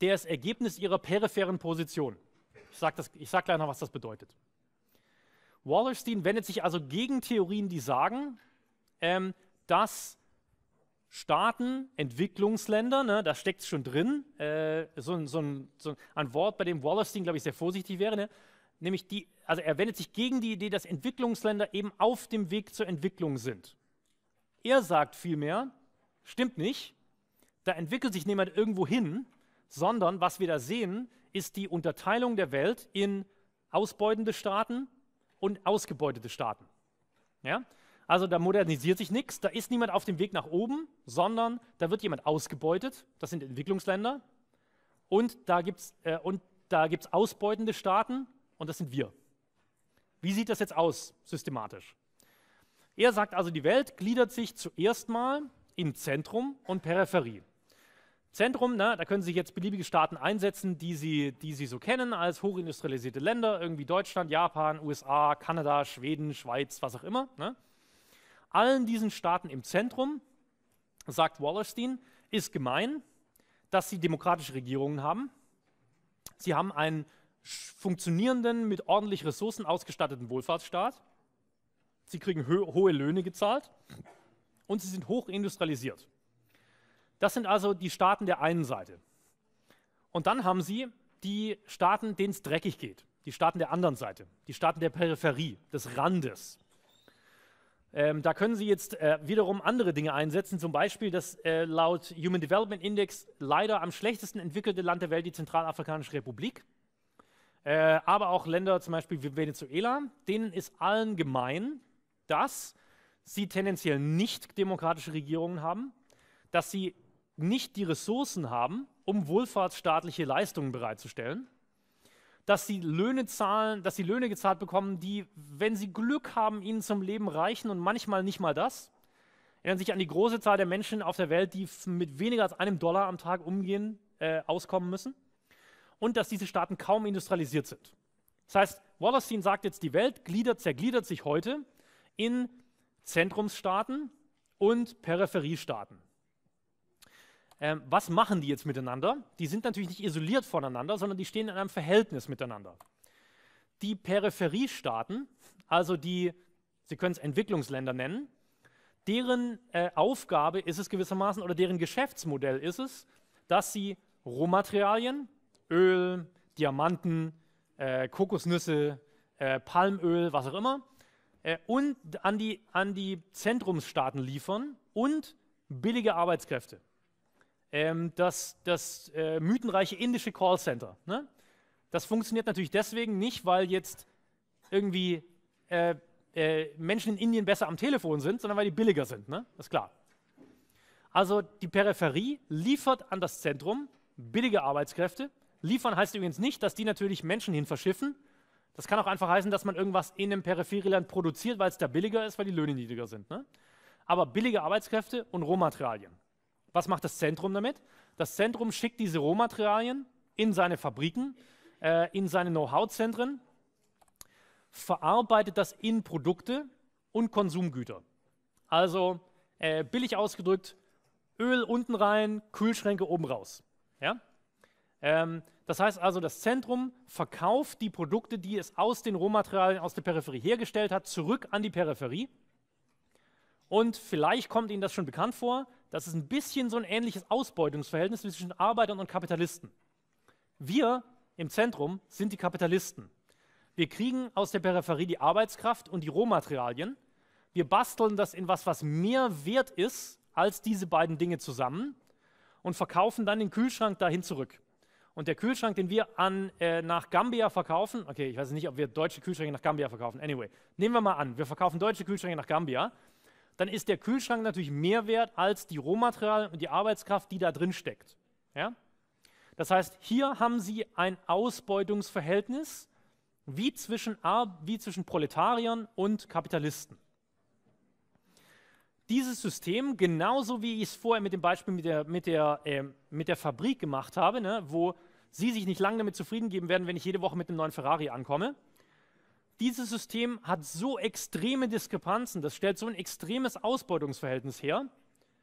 der ist Ergebnis ihrer peripheren Position. Ich sage sag gleich noch, was das bedeutet. Wallerstein wendet sich also gegen Theorien, die sagen, ähm, dass Staaten, Entwicklungsländer, ne, da steckt es schon drin, äh, so, so, so, ein Wort, bei dem Wallerstein, glaube ich, sehr vorsichtig wäre, ne? nämlich die, also er wendet sich gegen die Idee, dass Entwicklungsländer eben auf dem Weg zur Entwicklung sind. Er sagt vielmehr, stimmt nicht, da entwickelt sich niemand irgendwo hin, sondern was wir da sehen, ist die Unterteilung der Welt in ausbeutende Staaten, und ausgebeutete Staaten. Ja? Also da modernisiert sich nichts, da ist niemand auf dem Weg nach oben, sondern da wird jemand ausgebeutet, das sind Entwicklungsländer, und da gibt es äh, und da gibt's ausbeutende Staaten und das sind wir. Wie sieht das jetzt aus, systematisch? Er sagt also, die Welt gliedert sich zuerst mal in Zentrum und Peripherie. Zentrum, ne? da können sich jetzt beliebige Staaten einsetzen, die sie, die sie so kennen als hochindustrialisierte Länder, irgendwie Deutschland, Japan, USA, Kanada, Schweden, Schweiz, was auch immer. Ne? Allen diesen Staaten im Zentrum, sagt Wallerstein, ist gemein, dass sie demokratische Regierungen haben. Sie haben einen funktionierenden, mit ordentlich Ressourcen ausgestatteten Wohlfahrtsstaat. Sie kriegen ho hohe Löhne gezahlt und sie sind hochindustrialisiert. Das sind also die Staaten der einen Seite. Und dann haben sie die Staaten, denen es dreckig geht. Die Staaten der anderen Seite, die Staaten der Peripherie, des Randes. Ähm, da können sie jetzt äh, wiederum andere Dinge einsetzen, zum Beispiel das äh, laut Human Development Index leider am schlechtesten entwickelte Land der Welt, die Zentralafrikanische Republik. Äh, aber auch Länder zum Beispiel wie Venezuela, denen ist allen gemein, dass sie tendenziell nicht demokratische Regierungen haben, dass sie nicht die Ressourcen haben, um wohlfahrtsstaatliche Leistungen bereitzustellen, dass sie Löhne zahlen, dass sie Löhne gezahlt bekommen, die, wenn sie Glück haben, ihnen zum Leben reichen und manchmal nicht mal das. Erinnern sich an die große Zahl der Menschen auf der Welt, die mit weniger als einem Dollar am Tag umgehen, äh, auskommen müssen. Und dass diese Staaten kaum industrialisiert sind. Das heißt, Wallerstein sagt jetzt, die Welt gliedert, zergliedert sich heute in Zentrumsstaaten und Peripheriestaaten. Ähm, was machen die jetzt miteinander? Die sind natürlich nicht isoliert voneinander, sondern die stehen in einem Verhältnis miteinander. Die Peripheriestaaten, also die, Sie können es Entwicklungsländer nennen, deren äh, Aufgabe ist es gewissermaßen oder deren Geschäftsmodell ist es, dass sie Rohmaterialien, Öl, Diamanten, äh, Kokosnüsse, äh, Palmöl, was auch immer, äh, und an die, an die Zentrumsstaaten liefern und billige Arbeitskräfte ähm, das, das äh, mythenreiche indische Callcenter. Ne? Das funktioniert natürlich deswegen nicht, weil jetzt irgendwie äh, äh, Menschen in Indien besser am Telefon sind, sondern weil die billiger sind. Ne? Das ist klar. Also die Peripherie liefert an das Zentrum billige Arbeitskräfte. Liefern heißt übrigens nicht, dass die natürlich Menschen hin verschiffen. Das kann auch einfach heißen, dass man irgendwas in einem Peripherieland produziert, weil es da billiger ist, weil die Löhne niedriger sind. Ne? Aber billige Arbeitskräfte und Rohmaterialien. Was macht das Zentrum damit? Das Zentrum schickt diese Rohmaterialien in seine Fabriken, äh, in seine Know-how-Zentren, verarbeitet das in Produkte und Konsumgüter. Also äh, billig ausgedrückt, Öl unten rein, Kühlschränke oben raus. Ja? Ähm, das heißt also, das Zentrum verkauft die Produkte, die es aus den Rohmaterialien aus der Peripherie hergestellt hat, zurück an die Peripherie. Und vielleicht kommt Ihnen das schon bekannt vor, das ist ein bisschen so ein ähnliches Ausbeutungsverhältnis zwischen Arbeitern und Kapitalisten. Wir im Zentrum sind die Kapitalisten. Wir kriegen aus der Peripherie die Arbeitskraft und die Rohmaterialien. Wir basteln das in was, was mehr wert ist als diese beiden Dinge zusammen und verkaufen dann den Kühlschrank dahin zurück. Und der Kühlschrank, den wir an, äh, nach Gambia verkaufen, okay, ich weiß nicht, ob wir deutsche Kühlschränke nach Gambia verkaufen, anyway, nehmen wir mal an, wir verkaufen deutsche Kühlschränke nach Gambia, dann ist der Kühlschrank natürlich mehr wert als die Rohmaterialien und die Arbeitskraft, die da drin steckt. Ja? Das heißt, hier haben Sie ein Ausbeutungsverhältnis wie zwischen, wie zwischen Proletariern und Kapitalisten. Dieses System, genauso wie ich es vorher mit dem Beispiel mit der, mit der, äh, mit der Fabrik gemacht habe, ne, wo Sie sich nicht lange damit zufrieden geben werden, wenn ich jede Woche mit einem neuen Ferrari ankomme, dieses System hat so extreme Diskrepanzen, das stellt so ein extremes Ausbeutungsverhältnis her,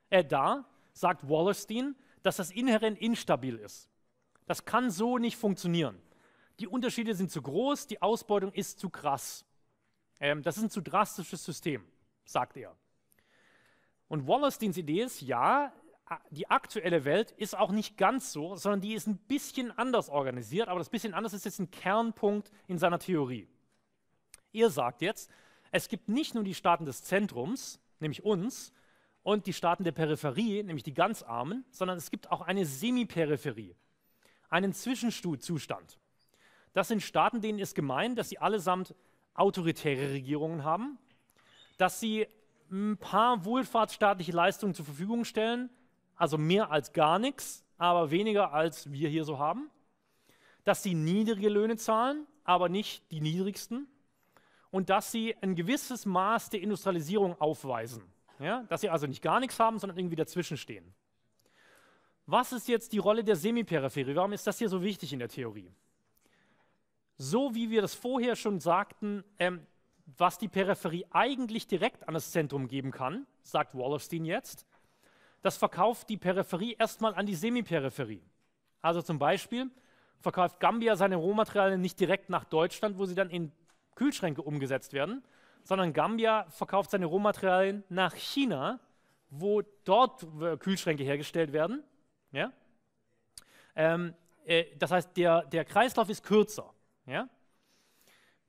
äh, dar, sagt Wallerstein, dass das inhärent instabil ist. Das kann so nicht funktionieren. Die Unterschiede sind zu groß, die Ausbeutung ist zu krass. Ähm, das ist ein zu drastisches System, sagt er. Und Wallersteins Idee ist, ja, die aktuelle Welt ist auch nicht ganz so, sondern die ist ein bisschen anders organisiert, aber das bisschen anders ist jetzt ein Kernpunkt in seiner Theorie. Ihr sagt jetzt, es gibt nicht nur die Staaten des Zentrums, nämlich uns, und die Staaten der Peripherie, nämlich die ganz Armen, sondern es gibt auch eine Semiperipherie, einen Zwischenzustand. Das sind Staaten, denen ist gemein, dass sie allesamt autoritäre Regierungen haben, dass sie ein paar wohlfahrtsstaatliche Leistungen zur Verfügung stellen, also mehr als gar nichts, aber weniger als wir hier so haben, dass sie niedrige Löhne zahlen, aber nicht die niedrigsten, und dass sie ein gewisses Maß der Industrialisierung aufweisen. Ja? Dass sie also nicht gar nichts haben, sondern irgendwie dazwischen stehen. Was ist jetzt die Rolle der Semiperipherie? Warum ist das hier so wichtig in der Theorie? So wie wir das vorher schon sagten, ähm, was die Peripherie eigentlich direkt an das Zentrum geben kann, sagt Wallerstein jetzt, das verkauft die Peripherie erstmal an die Semiperipherie. Also zum Beispiel verkauft Gambia seine Rohmaterialien nicht direkt nach Deutschland, wo sie dann in Kühlschränke umgesetzt werden, sondern Gambia verkauft seine Rohmaterialien nach China, wo dort äh, Kühlschränke hergestellt werden. Ja? Ähm, äh, das heißt, der, der Kreislauf ist kürzer. Ja?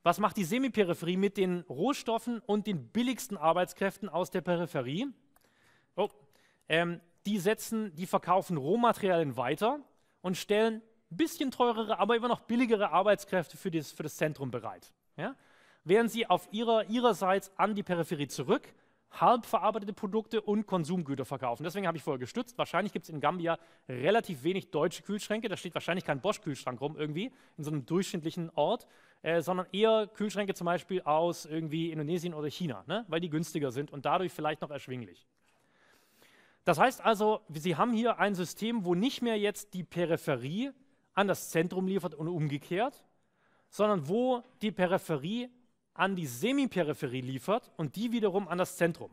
Was macht die Semiperipherie mit den Rohstoffen und den billigsten Arbeitskräften aus der Peripherie? Oh, ähm, die setzen, die verkaufen Rohmaterialien weiter und stellen ein bisschen teurere, aber immer noch billigere Arbeitskräfte für das, für das Zentrum bereit. Ja? Wären sie auf ihrer, ihrerseits an die Peripherie zurück, halb verarbeitete Produkte und Konsumgüter verkaufen. Deswegen habe ich vorher gestützt. Wahrscheinlich gibt es in Gambia relativ wenig deutsche Kühlschränke. Da steht wahrscheinlich kein Bosch-Kühlschrank rum irgendwie in so einem durchschnittlichen Ort, äh, sondern eher Kühlschränke zum Beispiel aus irgendwie Indonesien oder China, ne? weil die günstiger sind und dadurch vielleicht noch erschwinglich. Das heißt also, Sie haben hier ein System, wo nicht mehr jetzt die Peripherie an das Zentrum liefert und umgekehrt, sondern wo die Peripherie an die Semiperipherie liefert und die wiederum an das Zentrum.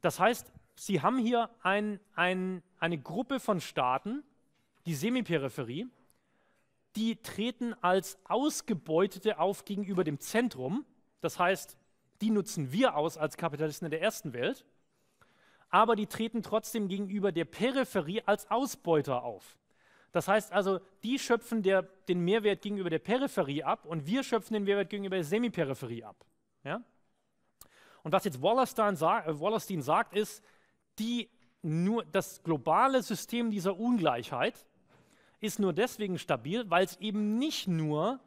Das heißt, Sie haben hier ein, ein, eine Gruppe von Staaten, die Semiperipherie, die treten als Ausgebeutete auf gegenüber dem Zentrum. Das heißt, die nutzen wir aus als Kapitalisten in der ersten Welt, aber die treten trotzdem gegenüber der Peripherie als Ausbeuter auf. Das heißt also, die schöpfen der, den Mehrwert gegenüber der Peripherie ab und wir schöpfen den Mehrwert gegenüber der Semiperipherie ab. Ja? Und was jetzt Wallerstein, sag, äh, Wallerstein sagt, ist, die, nur das globale System dieser Ungleichheit ist nur deswegen stabil, weil es eben nicht nur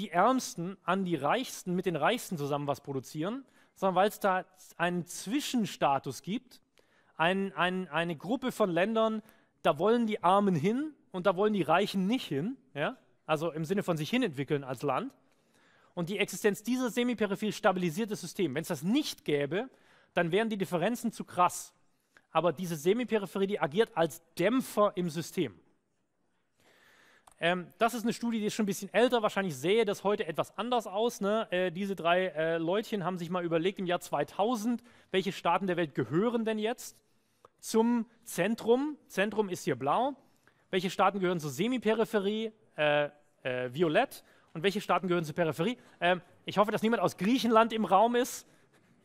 die Ärmsten an die Reichsten mit den Reichsten zusammen was produzieren, sondern weil es da einen Zwischenstatus gibt, ein, ein, eine Gruppe von Ländern, da wollen die Armen hin und da wollen die Reichen nicht hin, ja? also im Sinne von sich hin entwickeln als Land. Und die Existenz dieser semiperiphil stabilisierte System, wenn es das nicht gäbe, dann wären die Differenzen zu krass. Aber diese Semiperipherie, die agiert als Dämpfer im System. Ähm, das ist eine Studie, die ist schon ein bisschen älter. Wahrscheinlich sähe das heute etwas anders aus. Ne? Äh, diese drei äh, Leutchen haben sich mal überlegt im Jahr 2000, welche Staaten der Welt gehören denn jetzt zum Zentrum. Zentrum ist hier blau welche Staaten gehören zur Semiperipherie, äh, äh, violett, und welche Staaten gehören zur Peripherie. Ähm, ich hoffe, dass niemand aus Griechenland im Raum ist,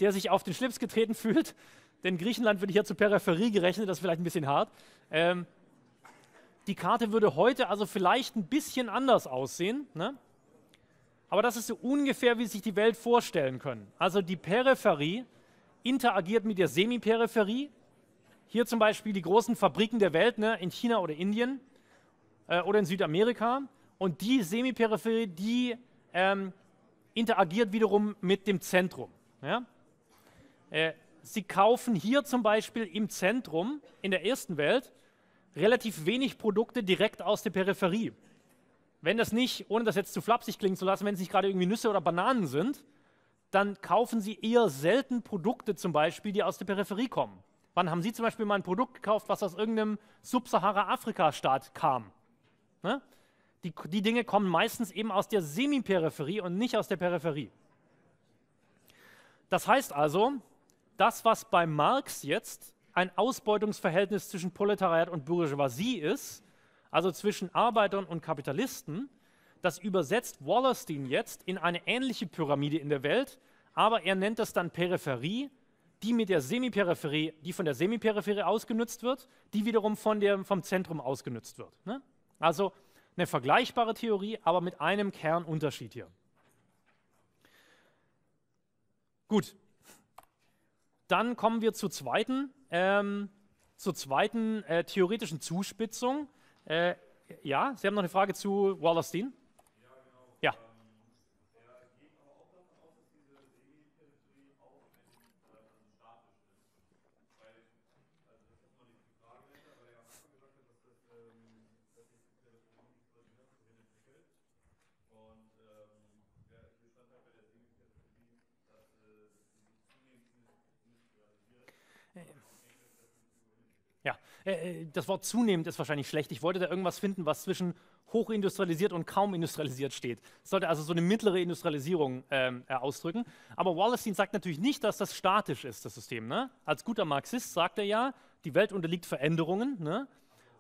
der sich auf den Schlips getreten fühlt, <laughs> denn Griechenland würde hier zur Peripherie gerechnet, das ist vielleicht ein bisschen hart. Ähm, die Karte würde heute also vielleicht ein bisschen anders aussehen, ne? aber das ist so ungefähr, wie sich die Welt vorstellen können. Also die Peripherie interagiert mit der Semiperipherie hier zum Beispiel die großen Fabriken der Welt ne, in China oder Indien äh, oder in Südamerika. Und die Semiperipherie, die ähm, interagiert wiederum mit dem Zentrum. Ja? Äh, sie kaufen hier zum Beispiel im Zentrum, in der ersten Welt, relativ wenig Produkte direkt aus der Peripherie. Wenn das nicht, ohne das jetzt zu flapsig klingen zu lassen, wenn es nicht gerade irgendwie Nüsse oder Bananen sind, dann kaufen sie eher selten Produkte zum Beispiel, die aus der Peripherie kommen. Wann haben Sie zum Beispiel mal ein Produkt gekauft, was aus irgendeinem Subsahara-Afrika-Staat kam? Ne? Die, die Dinge kommen meistens eben aus der Semiperipherie und nicht aus der Peripherie. Das heißt also, das, was bei Marx jetzt ein Ausbeutungsverhältnis zwischen Proletariat und Bourgeoisie ist, also zwischen Arbeitern und Kapitalisten, das übersetzt Wallerstein jetzt in eine ähnliche Pyramide in der Welt, aber er nennt das dann Peripherie die mit der Semiperipherie, die von der Semiperipherie ausgenutzt wird, die wiederum von der, vom Zentrum ausgenutzt wird. Ne? Also eine vergleichbare Theorie, aber mit einem Kernunterschied hier. Gut, dann kommen wir zur zweiten, ähm, zur zweiten äh, theoretischen Zuspitzung. Äh, ja, Sie haben noch eine Frage zu Wallerstein? Äh, äh, das Wort zunehmend ist wahrscheinlich schlecht. Ich wollte da irgendwas finden, was zwischen hochindustrialisiert und kaum industrialisiert steht. Das sollte also so eine mittlere Industrialisierung ähm, äh, ausdrücken. Aber Wallerstein sagt natürlich nicht, dass das statisch ist, das System. Ne? Als guter Marxist sagt er ja, die Welt unterliegt Veränderungen. Ne?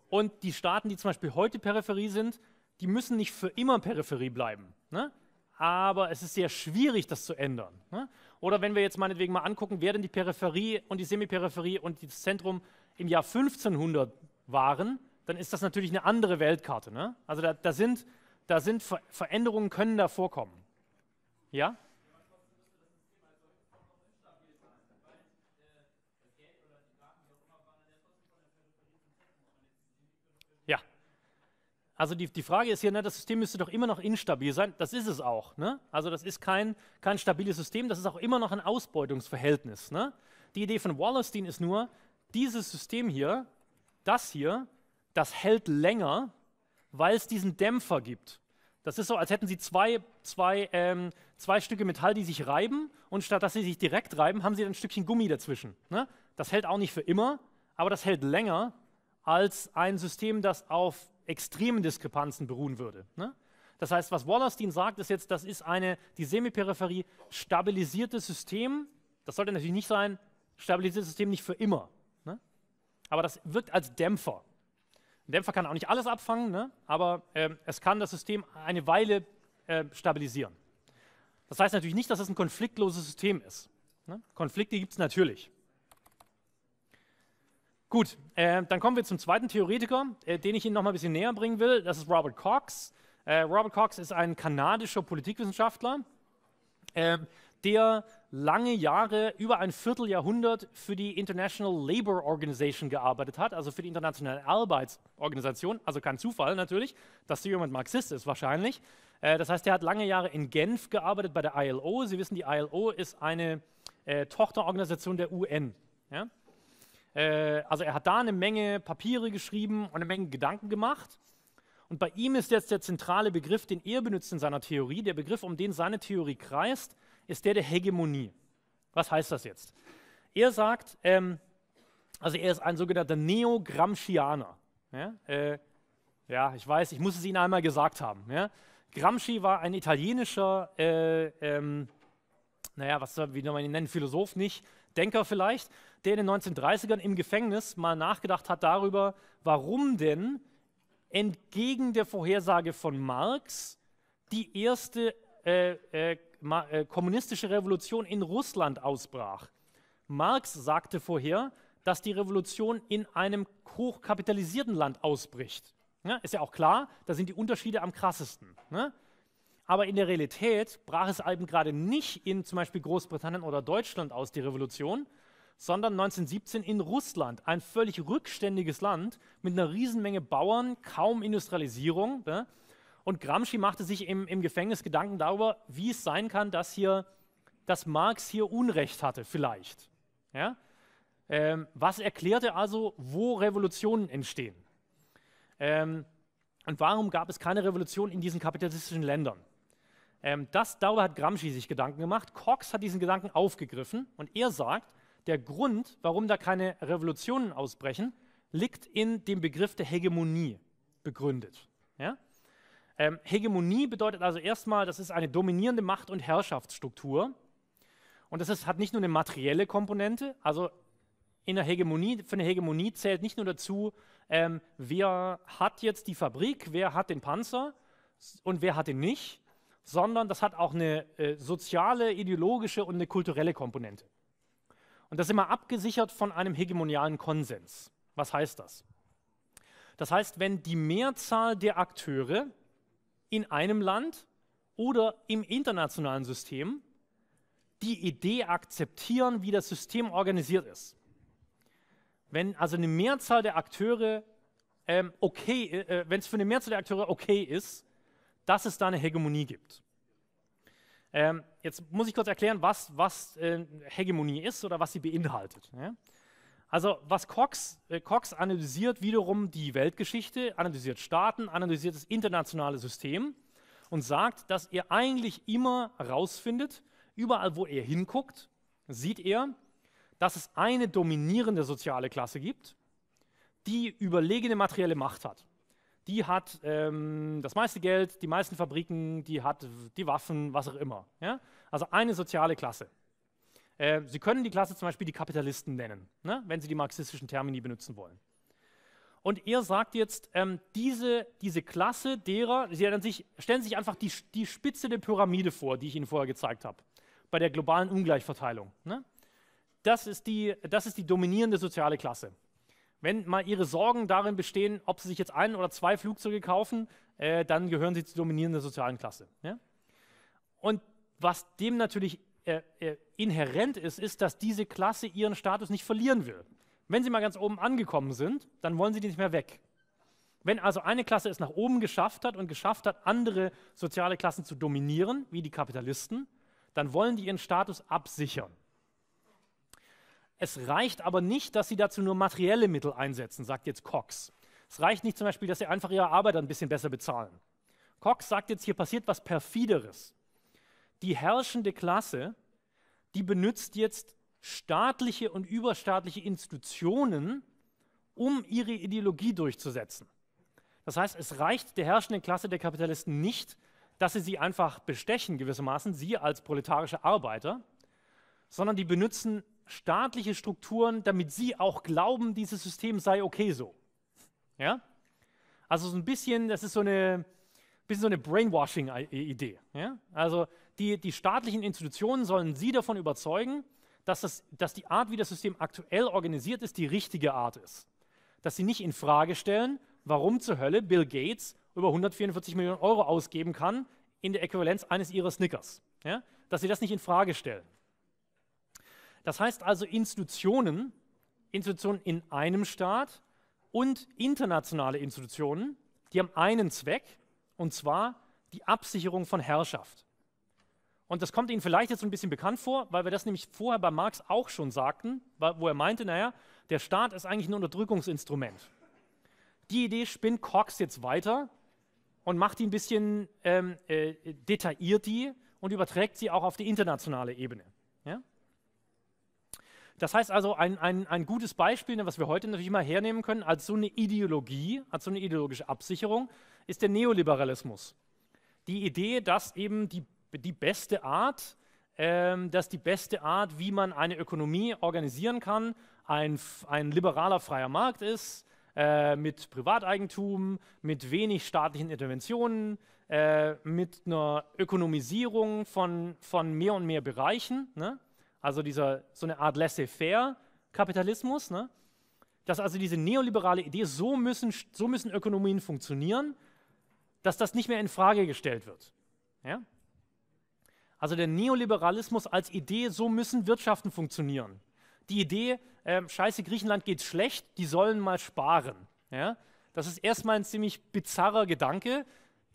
Und die Staaten, die zum Beispiel heute Peripherie sind, die müssen nicht für immer Peripherie bleiben. Ne? Aber es ist sehr schwierig, das zu ändern. Ne? Oder wenn wir jetzt meinetwegen mal angucken, wer denn die Peripherie und die Semiperipherie und das Zentrum im Jahr 1500 waren, dann ist das natürlich eine andere Weltkarte. Ne? Also da, da, sind, da sind Ver Veränderungen können da vorkommen. Ja? Ja. Also die, die Frage ist hier, ne, das System müsste doch immer noch instabil sein. Das ist es auch. Ne? Also das ist kein, kein stabiles System, das ist auch immer noch ein Ausbeutungsverhältnis. Ne? Die Idee von Wallerstein ist nur, dieses System hier, das hier, das hält länger, weil es diesen Dämpfer gibt. Das ist so, als hätten sie zwei, zwei, ähm, zwei Stücke Metall, die sich reiben und statt dass sie sich direkt reiben, haben sie ein Stückchen Gummi dazwischen. Ne? Das hält auch nicht für immer, aber das hält länger als ein System, das auf extremen Diskrepanzen beruhen würde. Ne? Das heißt, was Wallerstein sagt, ist jetzt, das ist eine, die Semiperipherie, stabilisiertes System. Das sollte natürlich nicht sein, stabilisiertes System nicht für immer aber das wirkt als Dämpfer. Ein Dämpfer kann auch nicht alles abfangen, ne? aber äh, es kann das System eine Weile äh, stabilisieren. Das heißt natürlich nicht, dass es ein konfliktloses System ist. Ne? Konflikte gibt es natürlich. Gut, äh, dann kommen wir zum zweiten Theoretiker, äh, den ich Ihnen noch mal ein bisschen näher bringen will. Das ist Robert Cox. Äh, Robert Cox ist ein kanadischer Politikwissenschaftler. Ähm, der lange Jahre, über ein Vierteljahrhundert für die International Labour Organization gearbeitet hat, also für die Internationale Arbeitsorganisation. Also kein Zufall natürlich, dass so jemand Marxist ist wahrscheinlich. Äh, das heißt, er hat lange Jahre in Genf gearbeitet bei der ILO. Sie wissen, die ILO ist eine äh, Tochterorganisation der UN. Ja? Äh, also er hat da eine Menge Papiere geschrieben und eine Menge Gedanken gemacht. Und bei ihm ist jetzt der zentrale Begriff, den er benutzt in seiner Theorie, der Begriff, um den seine Theorie kreist, ist der der Hegemonie. Was heißt das jetzt? Er sagt, ähm, also er ist ein sogenannter Neo-Gramscianer. Ja? Äh, ja? ich weiß, ich muss es Ihnen einmal gesagt haben. Ja? Gramsci war ein italienischer, äh, ähm, naja, was wie man ihn nennen, Philosoph nicht, Denker vielleicht, der in den 1930ern im Gefängnis mal nachgedacht hat darüber, warum denn entgegen der Vorhersage von Marx die erste äh, äh, äh, kommunistische Revolution in Russland ausbrach. Marx sagte vorher, dass die Revolution in einem hochkapitalisierten Land ausbricht. Ja, ist ja auch klar, da sind die Unterschiede am krassesten. Ne? Aber in der Realität brach es eben gerade nicht in zum Beispiel Großbritannien oder Deutschland aus, die Revolution, sondern 1917 in Russland, ein völlig rückständiges Land mit einer Riesenmenge Bauern, kaum Industrialisierung. Ne? Und Gramsci machte sich im, im Gefängnis Gedanken darüber, wie es sein kann, dass, hier, dass Marx hier Unrecht hatte, vielleicht. Ja? Ähm, was erklärte also, wo Revolutionen entstehen? Ähm, und warum gab es keine Revolution in diesen kapitalistischen Ländern? Ähm, das, darüber hat Gramsci sich Gedanken gemacht. Cox hat diesen Gedanken aufgegriffen und er sagt, der Grund, warum da keine Revolutionen ausbrechen, liegt in dem Begriff der Hegemonie begründet. Ja? Ähm, Hegemonie bedeutet also erstmal, das ist eine dominierende Macht- und Herrschaftsstruktur. Und das ist, hat nicht nur eine materielle Komponente, also in der Hegemonie, für eine Hegemonie zählt nicht nur dazu, ähm, wer hat jetzt die Fabrik, wer hat den Panzer und wer hat den nicht, sondern das hat auch eine äh, soziale, ideologische und eine kulturelle Komponente. Und das ist immer abgesichert von einem hegemonialen Konsens. Was heißt das? Das heißt, wenn die Mehrzahl der Akteure in einem Land oder im internationalen System die Idee akzeptieren, wie das System organisiert ist. Wenn also eine Mehrzahl der Akteure ähm, okay, äh, äh, wenn es für eine Mehrzahl der Akteure okay ist, dass es da eine Hegemonie gibt. Ähm, jetzt muss ich kurz erklären, was, was äh, Hegemonie ist oder was sie beinhaltet. Ja? Also was Cox, äh, Cox analysiert wiederum die Weltgeschichte, analysiert Staaten, analysiert das internationale System und sagt, dass er eigentlich immer herausfindet, überall wo er hinguckt, sieht er, dass es eine dominierende soziale Klasse gibt, die überlegene materielle Macht hat. Die hat ähm, das meiste Geld, die meisten Fabriken, die hat die Waffen, was auch immer. Ja? Also eine soziale Klasse. Ähm, sie können die Klasse zum Beispiel die Kapitalisten nennen, ne? wenn Sie die marxistischen Termini benutzen wollen. Und er sagt jetzt, ähm, diese, diese Klasse derer, Sie sich, stellen sich einfach die, die Spitze der Pyramide vor, die ich Ihnen vorher gezeigt habe, bei der globalen Ungleichverteilung. Ne? Das, ist die, das ist die dominierende soziale Klasse. Wenn mal Ihre Sorgen darin bestehen, ob Sie sich jetzt ein oder zwei Flugzeuge kaufen, äh, dann gehören Sie zur dominierenden sozialen Klasse. Ja? Ne? Und was dem natürlich äh, äh, inhärent ist, ist, dass diese Klasse ihren Status nicht verlieren will. Wenn sie mal ganz oben angekommen sind, dann wollen sie die nicht mehr weg. Wenn also eine Klasse es nach oben geschafft hat und geschafft hat, andere soziale Klassen zu dominieren, wie die Kapitalisten, dann wollen die ihren Status absichern. Es reicht aber nicht, dass sie dazu nur materielle Mittel einsetzen, sagt jetzt Cox. Es reicht nicht zum Beispiel, dass sie einfach ihre Arbeiter ein bisschen besser bezahlen. Cox sagt jetzt, hier passiert was Perfideres die herrschende Klasse, die benutzt jetzt staatliche und überstaatliche Institutionen, um ihre Ideologie durchzusetzen. Das heißt, es reicht der herrschenden Klasse der Kapitalisten nicht, dass sie sie einfach bestechen gewissermaßen, sie als proletarische Arbeiter, sondern die benutzen staatliche Strukturen, damit sie auch glauben, dieses System sei okay so. Ja? Also so ein bisschen, das ist so eine, so eine Brainwashing-Idee. Ja? Also die, die staatlichen Institutionen sollen sie davon überzeugen, dass, das, dass die Art, wie das System aktuell organisiert ist, die richtige Art ist. Dass sie nicht in Frage stellen, warum zur Hölle Bill Gates über 144 Millionen Euro ausgeben kann in der Äquivalenz eines ihrer Snickers. Ja? Dass sie das nicht in Frage stellen. Das heißt also Institutionen, Institutionen in einem Staat und internationale Institutionen, die haben einen Zweck, und zwar die Absicherung von Herrschaft. Und das kommt Ihnen vielleicht jetzt so ein bisschen bekannt vor, weil wir das nämlich vorher bei Marx auch schon sagten, wo er meinte, naja, der Staat ist eigentlich ein Unterdrückungsinstrument. Die Idee spinnt Cox jetzt weiter und macht die ein bisschen ähm, äh, detailliert die und überträgt sie auch auf die internationale Ebene. Ja? Das heißt also, ein, ein, ein gutes Beispiel, ne, was wir heute natürlich mal hernehmen können, als so eine Ideologie, als so eine ideologische Absicherung, ist der Neoliberalismus. Die Idee, dass eben die die beste Art, ähm, dass die beste Art, wie man eine Ökonomie organisieren kann, ein, ein liberaler freier Markt ist, äh, mit Privateigentum, mit wenig staatlichen Interventionen, äh, mit einer Ökonomisierung von, von mehr und mehr Bereichen, ne? also dieser, so eine Art laissez-faire-Kapitalismus, ne? dass also diese neoliberale Idee, so müssen, so müssen Ökonomien funktionieren, dass das nicht mehr in Frage gestellt wird. Ja? Also der Neoliberalismus als Idee, so müssen Wirtschaften funktionieren. Die Idee, äh, scheiße, Griechenland geht schlecht, die sollen mal sparen. Ja? Das ist erstmal ein ziemlich bizarrer Gedanke,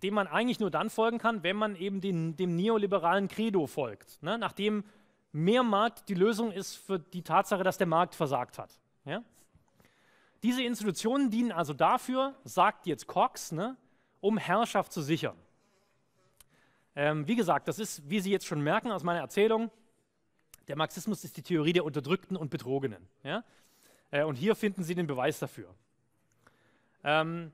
dem man eigentlich nur dann folgen kann, wenn man eben den, dem neoliberalen Credo folgt. Ne? Nachdem mehr Markt die Lösung ist für die Tatsache, dass der Markt versagt hat. Ja? Diese Institutionen dienen also dafür, sagt jetzt Cox, ne, um Herrschaft zu sichern. Ähm, wie gesagt, das ist, wie Sie jetzt schon merken aus meiner Erzählung, der Marxismus ist die Theorie der Unterdrückten und Betrogenen. Ja? Äh, und hier finden Sie den Beweis dafür. Ähm,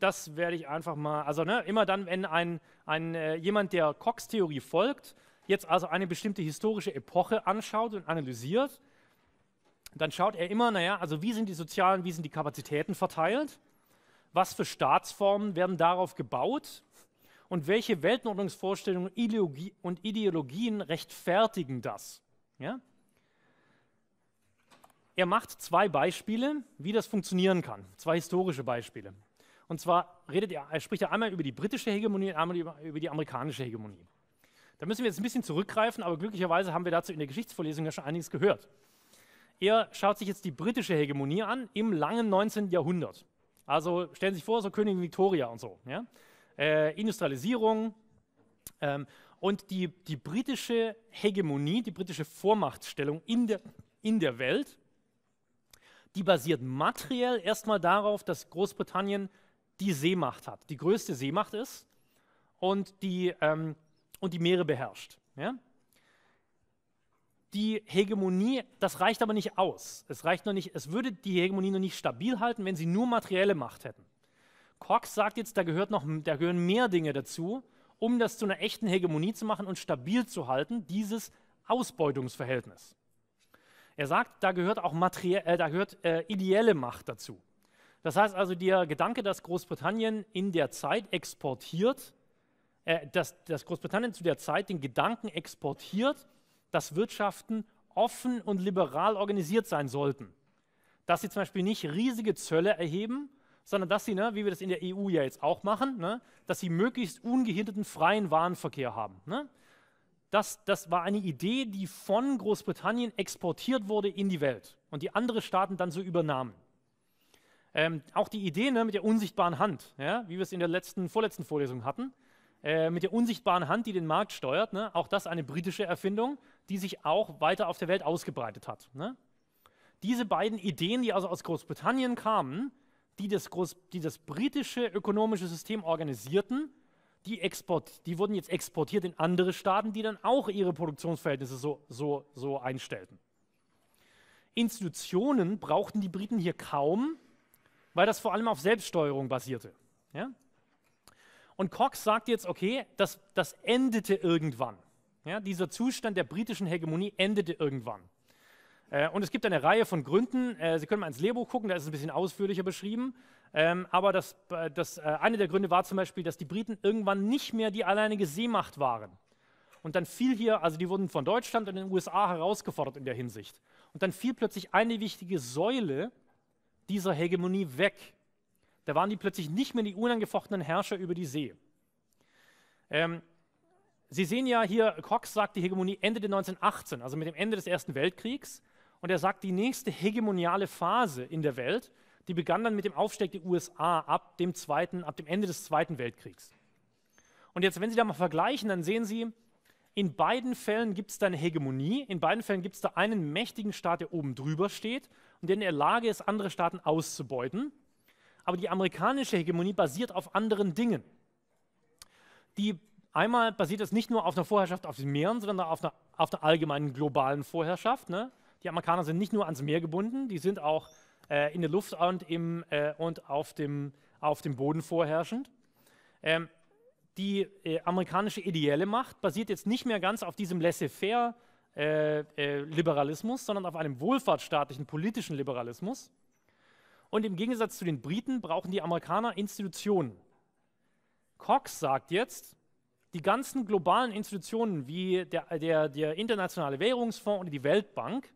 das werde ich einfach mal, also ne, immer dann, wenn ein, ein äh, jemand der Cox-Theorie folgt, jetzt also eine bestimmte historische Epoche anschaut und analysiert, dann schaut er immer, naja, also wie sind die sozialen, wie sind die Kapazitäten verteilt, was für Staatsformen werden darauf gebaut, und welche Weltordnungsvorstellungen Ideologie und Ideologien rechtfertigen das. Ja? Er macht zwei Beispiele, wie das funktionieren kann, zwei historische Beispiele. Und zwar redet er, er spricht er einmal über die britische Hegemonie und einmal über, über die amerikanische Hegemonie. Da müssen wir jetzt ein bisschen zurückgreifen, aber glücklicherweise haben wir dazu in der Geschichtsvorlesung ja schon einiges gehört. Er schaut sich jetzt die britische Hegemonie an im langen 19. Jahrhundert. Also stellen Sie sich vor, so Königin Victoria und so. Ja? äh, Industrialisierung. Ähm, und die, die britische Hegemonie, die britische Vormachtstellung in der, in der Welt, die basiert materiell erstmal darauf, dass Großbritannien die Seemacht hat, die größte Seemacht ist und die, ähm, und die Meere beherrscht. Ja? Die Hegemonie, das reicht aber nicht aus. Es reicht noch nicht, es würde die Hegemonie noch nicht stabil halten, wenn sie nur materielle Macht hätten. Cox sagt jetzt, da, gehört noch, da gehören mehr Dinge dazu, um das zu einer echten Hegemonie zu machen und stabil zu halten, dieses Ausbeutungsverhältnis. Er sagt, da gehört auch materie äh, da gehört, äh, ideelle Macht dazu. Das heißt also, der Gedanke, dass Großbritannien in der Zeit exportiert, äh, dass, dass Großbritannien zu der Zeit den Gedanken exportiert, dass Wirtschaften offen und liberal organisiert sein sollten. Dass sie zum Beispiel nicht riesige Zölle erheben, sondern dass sie, ne, wie wir das in der EU ja jetzt auch machen, ne, dass sie möglichst ungehinderten freien Warenverkehr haben. Ne? Das, das war eine Idee, die von Großbritannien exportiert wurde in die Welt und die andere Staaten dann so übernahmen. Ähm, auch die Idee ne, mit der unsichtbaren Hand, ja, wie wir es in der letzten, vorletzten Vorlesung hatten, äh, mit der unsichtbaren Hand, die den Markt steuert, ne, auch das eine britische Erfindung, die sich auch weiter auf der Welt ausgebreitet hat. Ne? Diese beiden Ideen, die also aus Großbritannien kamen, die das, groß, die das britische ökonomische System organisierten, die, export, die wurden jetzt exportiert in andere Staaten, die dann auch ihre Produktionsverhältnisse so, so, so einstellten. Institutionen brauchten die Briten hier kaum, weil das vor allem auf Selbststeuerung basierte. Ja? Und Cox sagt jetzt, okay, das, das endete irgendwann. Ja? Dieser Zustand der britischen Hegemonie endete irgendwann. Äh, und es gibt eine Reihe von Gründen. Äh, Sie können mal ins Lehrbuch gucken, da ist es ein bisschen ausführlicher beschrieben. Ähm, aber das, äh, das, eine der Gründe war zum Beispiel, dass die Briten irgendwann nicht mehr die alleinige Seemacht waren. Und dann fiel hier, also die wurden von Deutschland und den USA herausgefordert in der Hinsicht. Und dann fiel plötzlich eine wichtige Säule dieser Hegemonie weg. Da waren die plötzlich nicht mehr die unangefochtenen Herrscher über die See. Ähm, Sie sehen ja hier, Cox sagt, die Hegemonie endete 1918, also mit dem Ende des Ersten Weltkriegs. Und er sagt, die nächste hegemoniale Phase in der Welt, die begann dann mit dem Aufstieg der USA ab dem, zweiten, ab dem Ende des Zweiten Weltkriegs. Und jetzt, wenn Sie da mal vergleichen, dann sehen Sie, in beiden Fällen gibt es da eine Hegemonie, in beiden Fällen gibt es da einen mächtigen Staat, der oben drüber steht und der in der Lage ist, andere Staaten auszubeuten. Aber die amerikanische Hegemonie basiert auf anderen Dingen. Die einmal basiert es nicht nur auf einer Vorherrschaft auf den Meeren, sondern auf einer, auf einer allgemeinen globalen Vorherrschaft. Ne? Die Amerikaner sind nicht nur ans Meer gebunden, die sind auch äh, in der Luft und, im, äh, und auf, dem, auf dem Boden vorherrschend. Ähm, die äh, amerikanische ideelle Macht basiert jetzt nicht mehr ganz auf diesem laissez-faire äh, äh, Liberalismus, sondern auf einem wohlfahrtsstaatlichen politischen Liberalismus. Und im Gegensatz zu den Briten brauchen die Amerikaner Institutionen. Cox sagt jetzt, die ganzen globalen Institutionen wie der, der, der Internationale Währungsfonds und die Weltbank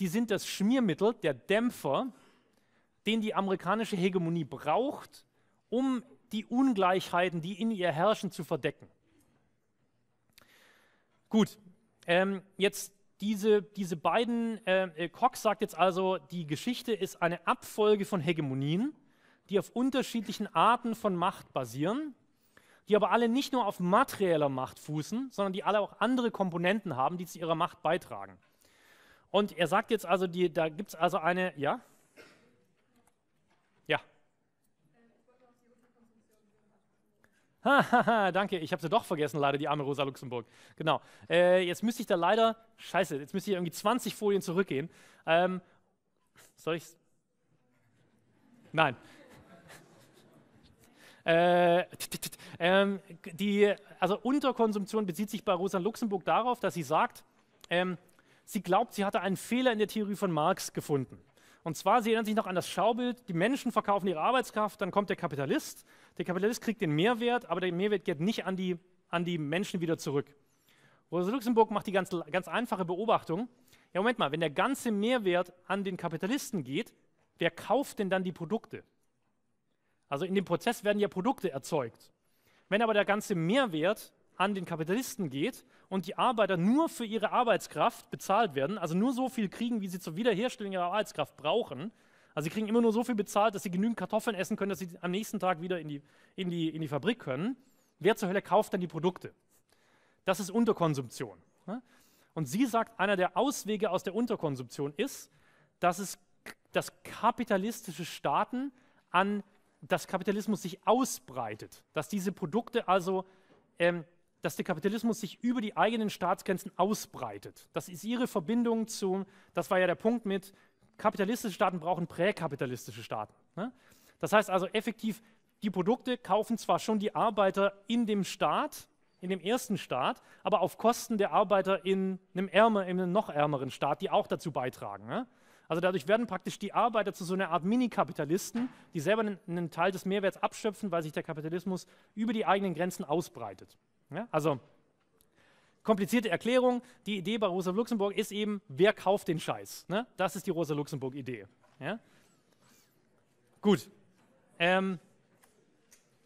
die sind das Schmiermittel, der Dämpfer, den die amerikanische Hegemonie braucht, um die Ungleichheiten, die in ihr herrschen, zu verdecken. Gut, ähm, jetzt diese, diese beiden, äh, äh, Cox sagt jetzt also, die Geschichte ist eine Abfolge von Hegemonien, die auf unterschiedlichen Arten von Macht basieren, die aber alle nicht nur auf materieller Macht fußen, sondern die alle auch andere Komponenten haben, die zu ihrer Macht beitragen. Und er sagt jetzt also, die, da gibt es also eine, ja? Ja. Hahaha, danke, ich habe sie doch vergessen, leider, die arme Rosa Luxemburg. Genau. Äh, jetzt müsste ich da leider, scheiße, jetzt müsste ich irgendwie 20 Folien zurückgehen. Ähm, soll ich Nein. Äh, ähm, die, also Unterkonsumtion bezieht sich bei Rosa Luxemburg darauf, dass sie sagt, ähm, sie glaubt, sie hatte einen Fehler in der Theorie von Marx gefunden. Und zwar, sie erinnern sich noch an das Schaubild, die Menschen verkaufen ihre Arbeitskraft, dann kommt der Kapitalist. Der Kapitalist kriegt den Mehrwert, aber der Mehrwert geht nicht an die, an die Menschen wieder zurück. Rosa Luxemburg macht die ganz, ganz einfache Beobachtung. Ja, Moment mal, wenn der ganze Mehrwert an den Kapitalisten geht, wer kauft denn dann die Produkte? Also in dem Prozess werden ja Produkte erzeugt. Wenn aber der ganze Mehrwert an den Kapitalisten geht, und die Arbeiter nur für ihre Arbeitskraft bezahlt werden, also nur so viel kriegen, wie sie zur Wiederherstellung ihrer Arbeitskraft brauchen. Also sie kriegen immer nur so viel bezahlt, dass sie genügend Kartoffeln essen können, dass sie am nächsten Tag wieder in die, in die, in die Fabrik können. Wer zur Hölle kauft dann die Produkte? Das ist Unterkonsumption. Ne? Und sie sagt, einer der Auswege aus der Unterkonsumption ist, dass, es, dass kapitalistische Staaten an, das Kapitalismus sich ausbreitet, dass diese Produkte also ähm, dass der Kapitalismus sich über die eigenen Staatsgrenzen ausbreitet. Das ist ihre Verbindung zu, das war ja der Punkt mit, kapitalistische Staaten brauchen präkapitalistische Staaten. Ne? Das heißt also effektiv, die Produkte kaufen zwar schon die Arbeiter in dem Staat, in dem ersten Staat, aber auf Kosten der Arbeiter in einem, ärmer, in einem noch ärmeren Staat, die auch dazu beitragen. Ne? Also dadurch werden praktisch die Arbeiter zu so einer Art Mini-Kapitalisten, die selber einen, einen Teil des Mehrwerts abschöpfen, weil sich der Kapitalismus über die eigenen Grenzen ausbreitet. Ja, also komplizierte Erklärung. Die Idee bei Rosa Luxemburg ist eben, wer kauft den Scheiß? Ne? Das ist die Rosa Luxemburg-Idee. Ja? Gut. Ähm,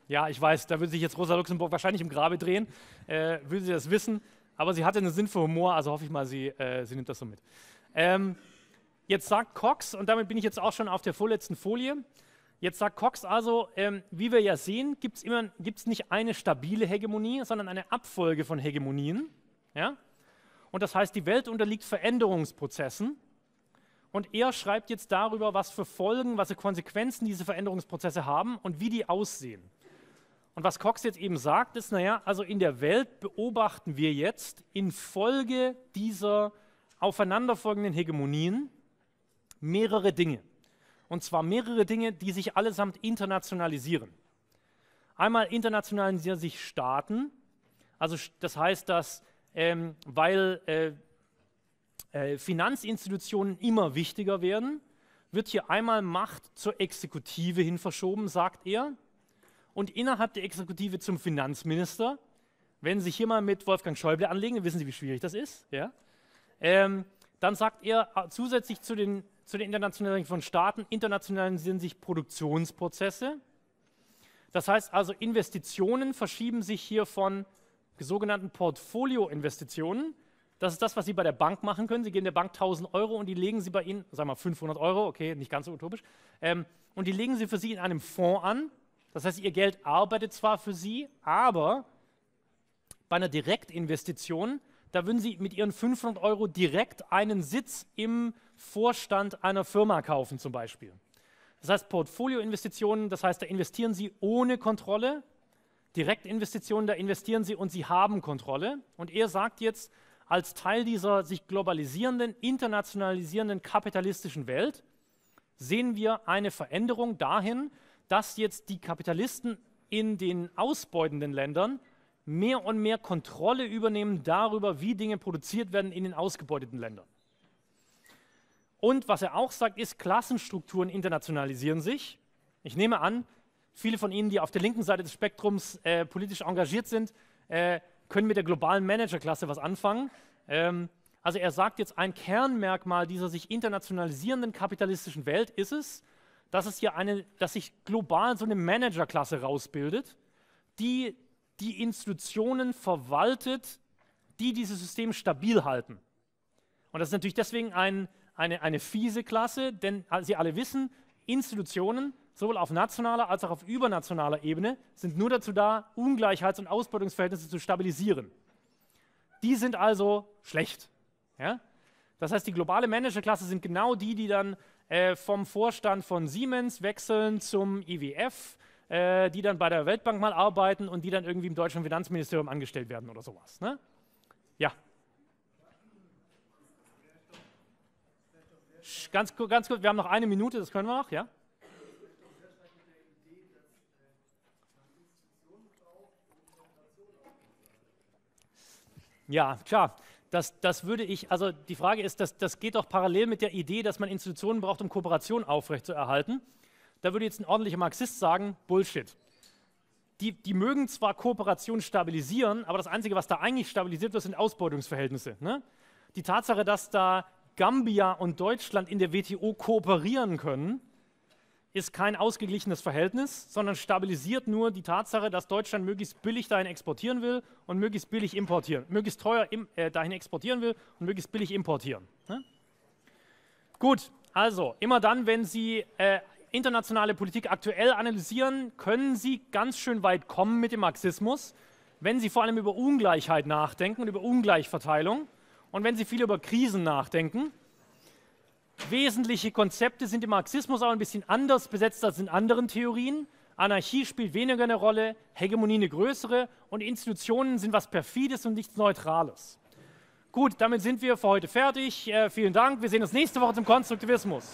ja, ich weiß, da würde sich jetzt Rosa Luxemburg wahrscheinlich im Grabe drehen, äh, würde sie das wissen. Aber sie hatte einen Sinn für Humor, also hoffe ich mal, sie, äh, sie nimmt das so mit. Ähm, jetzt sagt Cox, und damit bin ich jetzt auch schon auf der vorletzten Folie, Jetzt sagt Cox also, ähm, wie wir ja sehen, gibt es gibt's nicht eine stabile Hegemonie, sondern eine Abfolge von Hegemonien. Ja? Und das heißt, die Welt unterliegt Veränderungsprozessen. Und er schreibt jetzt darüber, was für Folgen, was für Konsequenzen diese Veränderungsprozesse haben und wie die aussehen. Und was Cox jetzt eben sagt, ist, naja, also in der Welt beobachten wir jetzt infolge dieser aufeinanderfolgenden Hegemonien mehrere Dinge. Und zwar mehrere Dinge, die sich allesamt internationalisieren. Einmal internationalisieren sich Staaten. Also das heißt, dass ähm, weil äh, äh, Finanzinstitutionen immer wichtiger werden, wird hier einmal Macht zur Exekutive hin verschoben, sagt er, und innerhalb der Exekutive zum Finanzminister. Wenn Sie sich hier mal mit Wolfgang Schäuble anlegen, wissen Sie, wie schwierig das ist. Ja? Ähm, dann sagt er äh, zusätzlich zu den zu den Internationalisierung von Staaten internationalisieren sich Produktionsprozesse. Das heißt also, Investitionen verschieben sich hier von sogenannten Portfolio-Investitionen. Das ist das, was Sie bei der Bank machen können. Sie geben der Bank 1000 Euro und die legen Sie bei Ihnen, sagen wir 500 Euro, okay, nicht ganz so utopisch, ähm, und die legen Sie für Sie in einem Fonds an. Das heißt, Ihr Geld arbeitet zwar für Sie, aber bei einer Direktinvestition da würden Sie mit Ihren 500 Euro direkt einen Sitz im Vorstand einer Firma kaufen zum Beispiel. Das heißt Portfolioinvestitionen, das heißt, da investieren Sie ohne Kontrolle. Direktinvestitionen, da investieren Sie und Sie haben Kontrolle. Und er sagt jetzt, als Teil dieser sich globalisierenden, internationalisierenden, kapitalistischen Welt sehen wir eine Veränderung dahin, dass jetzt die Kapitalisten in den ausbeutenden Ländern mehr und mehr Kontrolle übernehmen darüber, wie Dinge produziert werden in den ausgebeuteten Ländern. Und was er auch sagt, ist, Klassenstrukturen internationalisieren sich. Ich nehme an, viele von Ihnen, die auf der linken Seite des Spektrums äh, politisch engagiert sind, äh, können mit der globalen Managerklasse was anfangen. Ähm, also er sagt jetzt, ein Kernmerkmal dieser sich internationalisierenden kapitalistischen Welt ist es, dass es hier eine, dass sich global so eine Managerklasse rausbildet, die die Institutionen verwaltet, die dieses System stabil halten. Und das ist natürlich deswegen ein, eine, eine fiese Klasse, denn Sie alle wissen, Institutionen, sowohl auf nationaler als auch auf übernationaler Ebene, sind nur dazu da, Ungleichheits- und Ausbeutungsverhältnisse zu stabilisieren. Die sind also schlecht. Ja? Das heißt, die globale Managerklasse sind genau die, die dann äh, vom Vorstand von Siemens wechseln zum IWF, e äh, die dann bei der Weltbank mal arbeiten und die dann irgendwie im deutschen Finanzministerium angestellt werden oder sowas. Ne? Ja. Ganz, ganz kurz, wir haben noch eine Minute, das können wir noch, ja? Ja, klar. Das, das würde ich, also die Frage ist, das, das geht doch parallel mit der Idee, dass man Institutionen braucht, um Kooperation aufrechtzuerhalten. Da würde jetzt ein ordentlicher Marxist sagen, Bullshit. Die, die mögen zwar Kooperation stabilisieren, aber das Einzige, was da eigentlich stabilisiert wird, sind Ausbeutungsverhältnisse. Ne? Die Tatsache, dass da Gambia und Deutschland in der WTO kooperieren können, ist kein ausgeglichenes Verhältnis, sondern stabilisiert nur die Tatsache, dass Deutschland möglichst billig dahin exportieren will und möglichst billig importieren, möglichst teuer im, äh, dahin exportieren will und möglichst billig importieren. Ne? Gut, also immer dann, wenn Sie äh, internationale Politik aktuell analysieren, können Sie ganz schön weit kommen mit dem Marxismus, wenn Sie vor allem über Ungleichheit nachdenken und über Ungleichverteilung und wenn Sie viel über Krisen nachdenken. Wesentliche Konzepte sind im Marxismus aber ein bisschen anders besetzt als in anderen Theorien. Anarchie spielt weniger eine Rolle, Hegemonie eine größere und Institutionen sind was Perfides und nichts Neutrales. Gut, damit sind wir für heute fertig. Äh, vielen Dank. Wir sehen uns nächste Woche zum Konstruktivismus.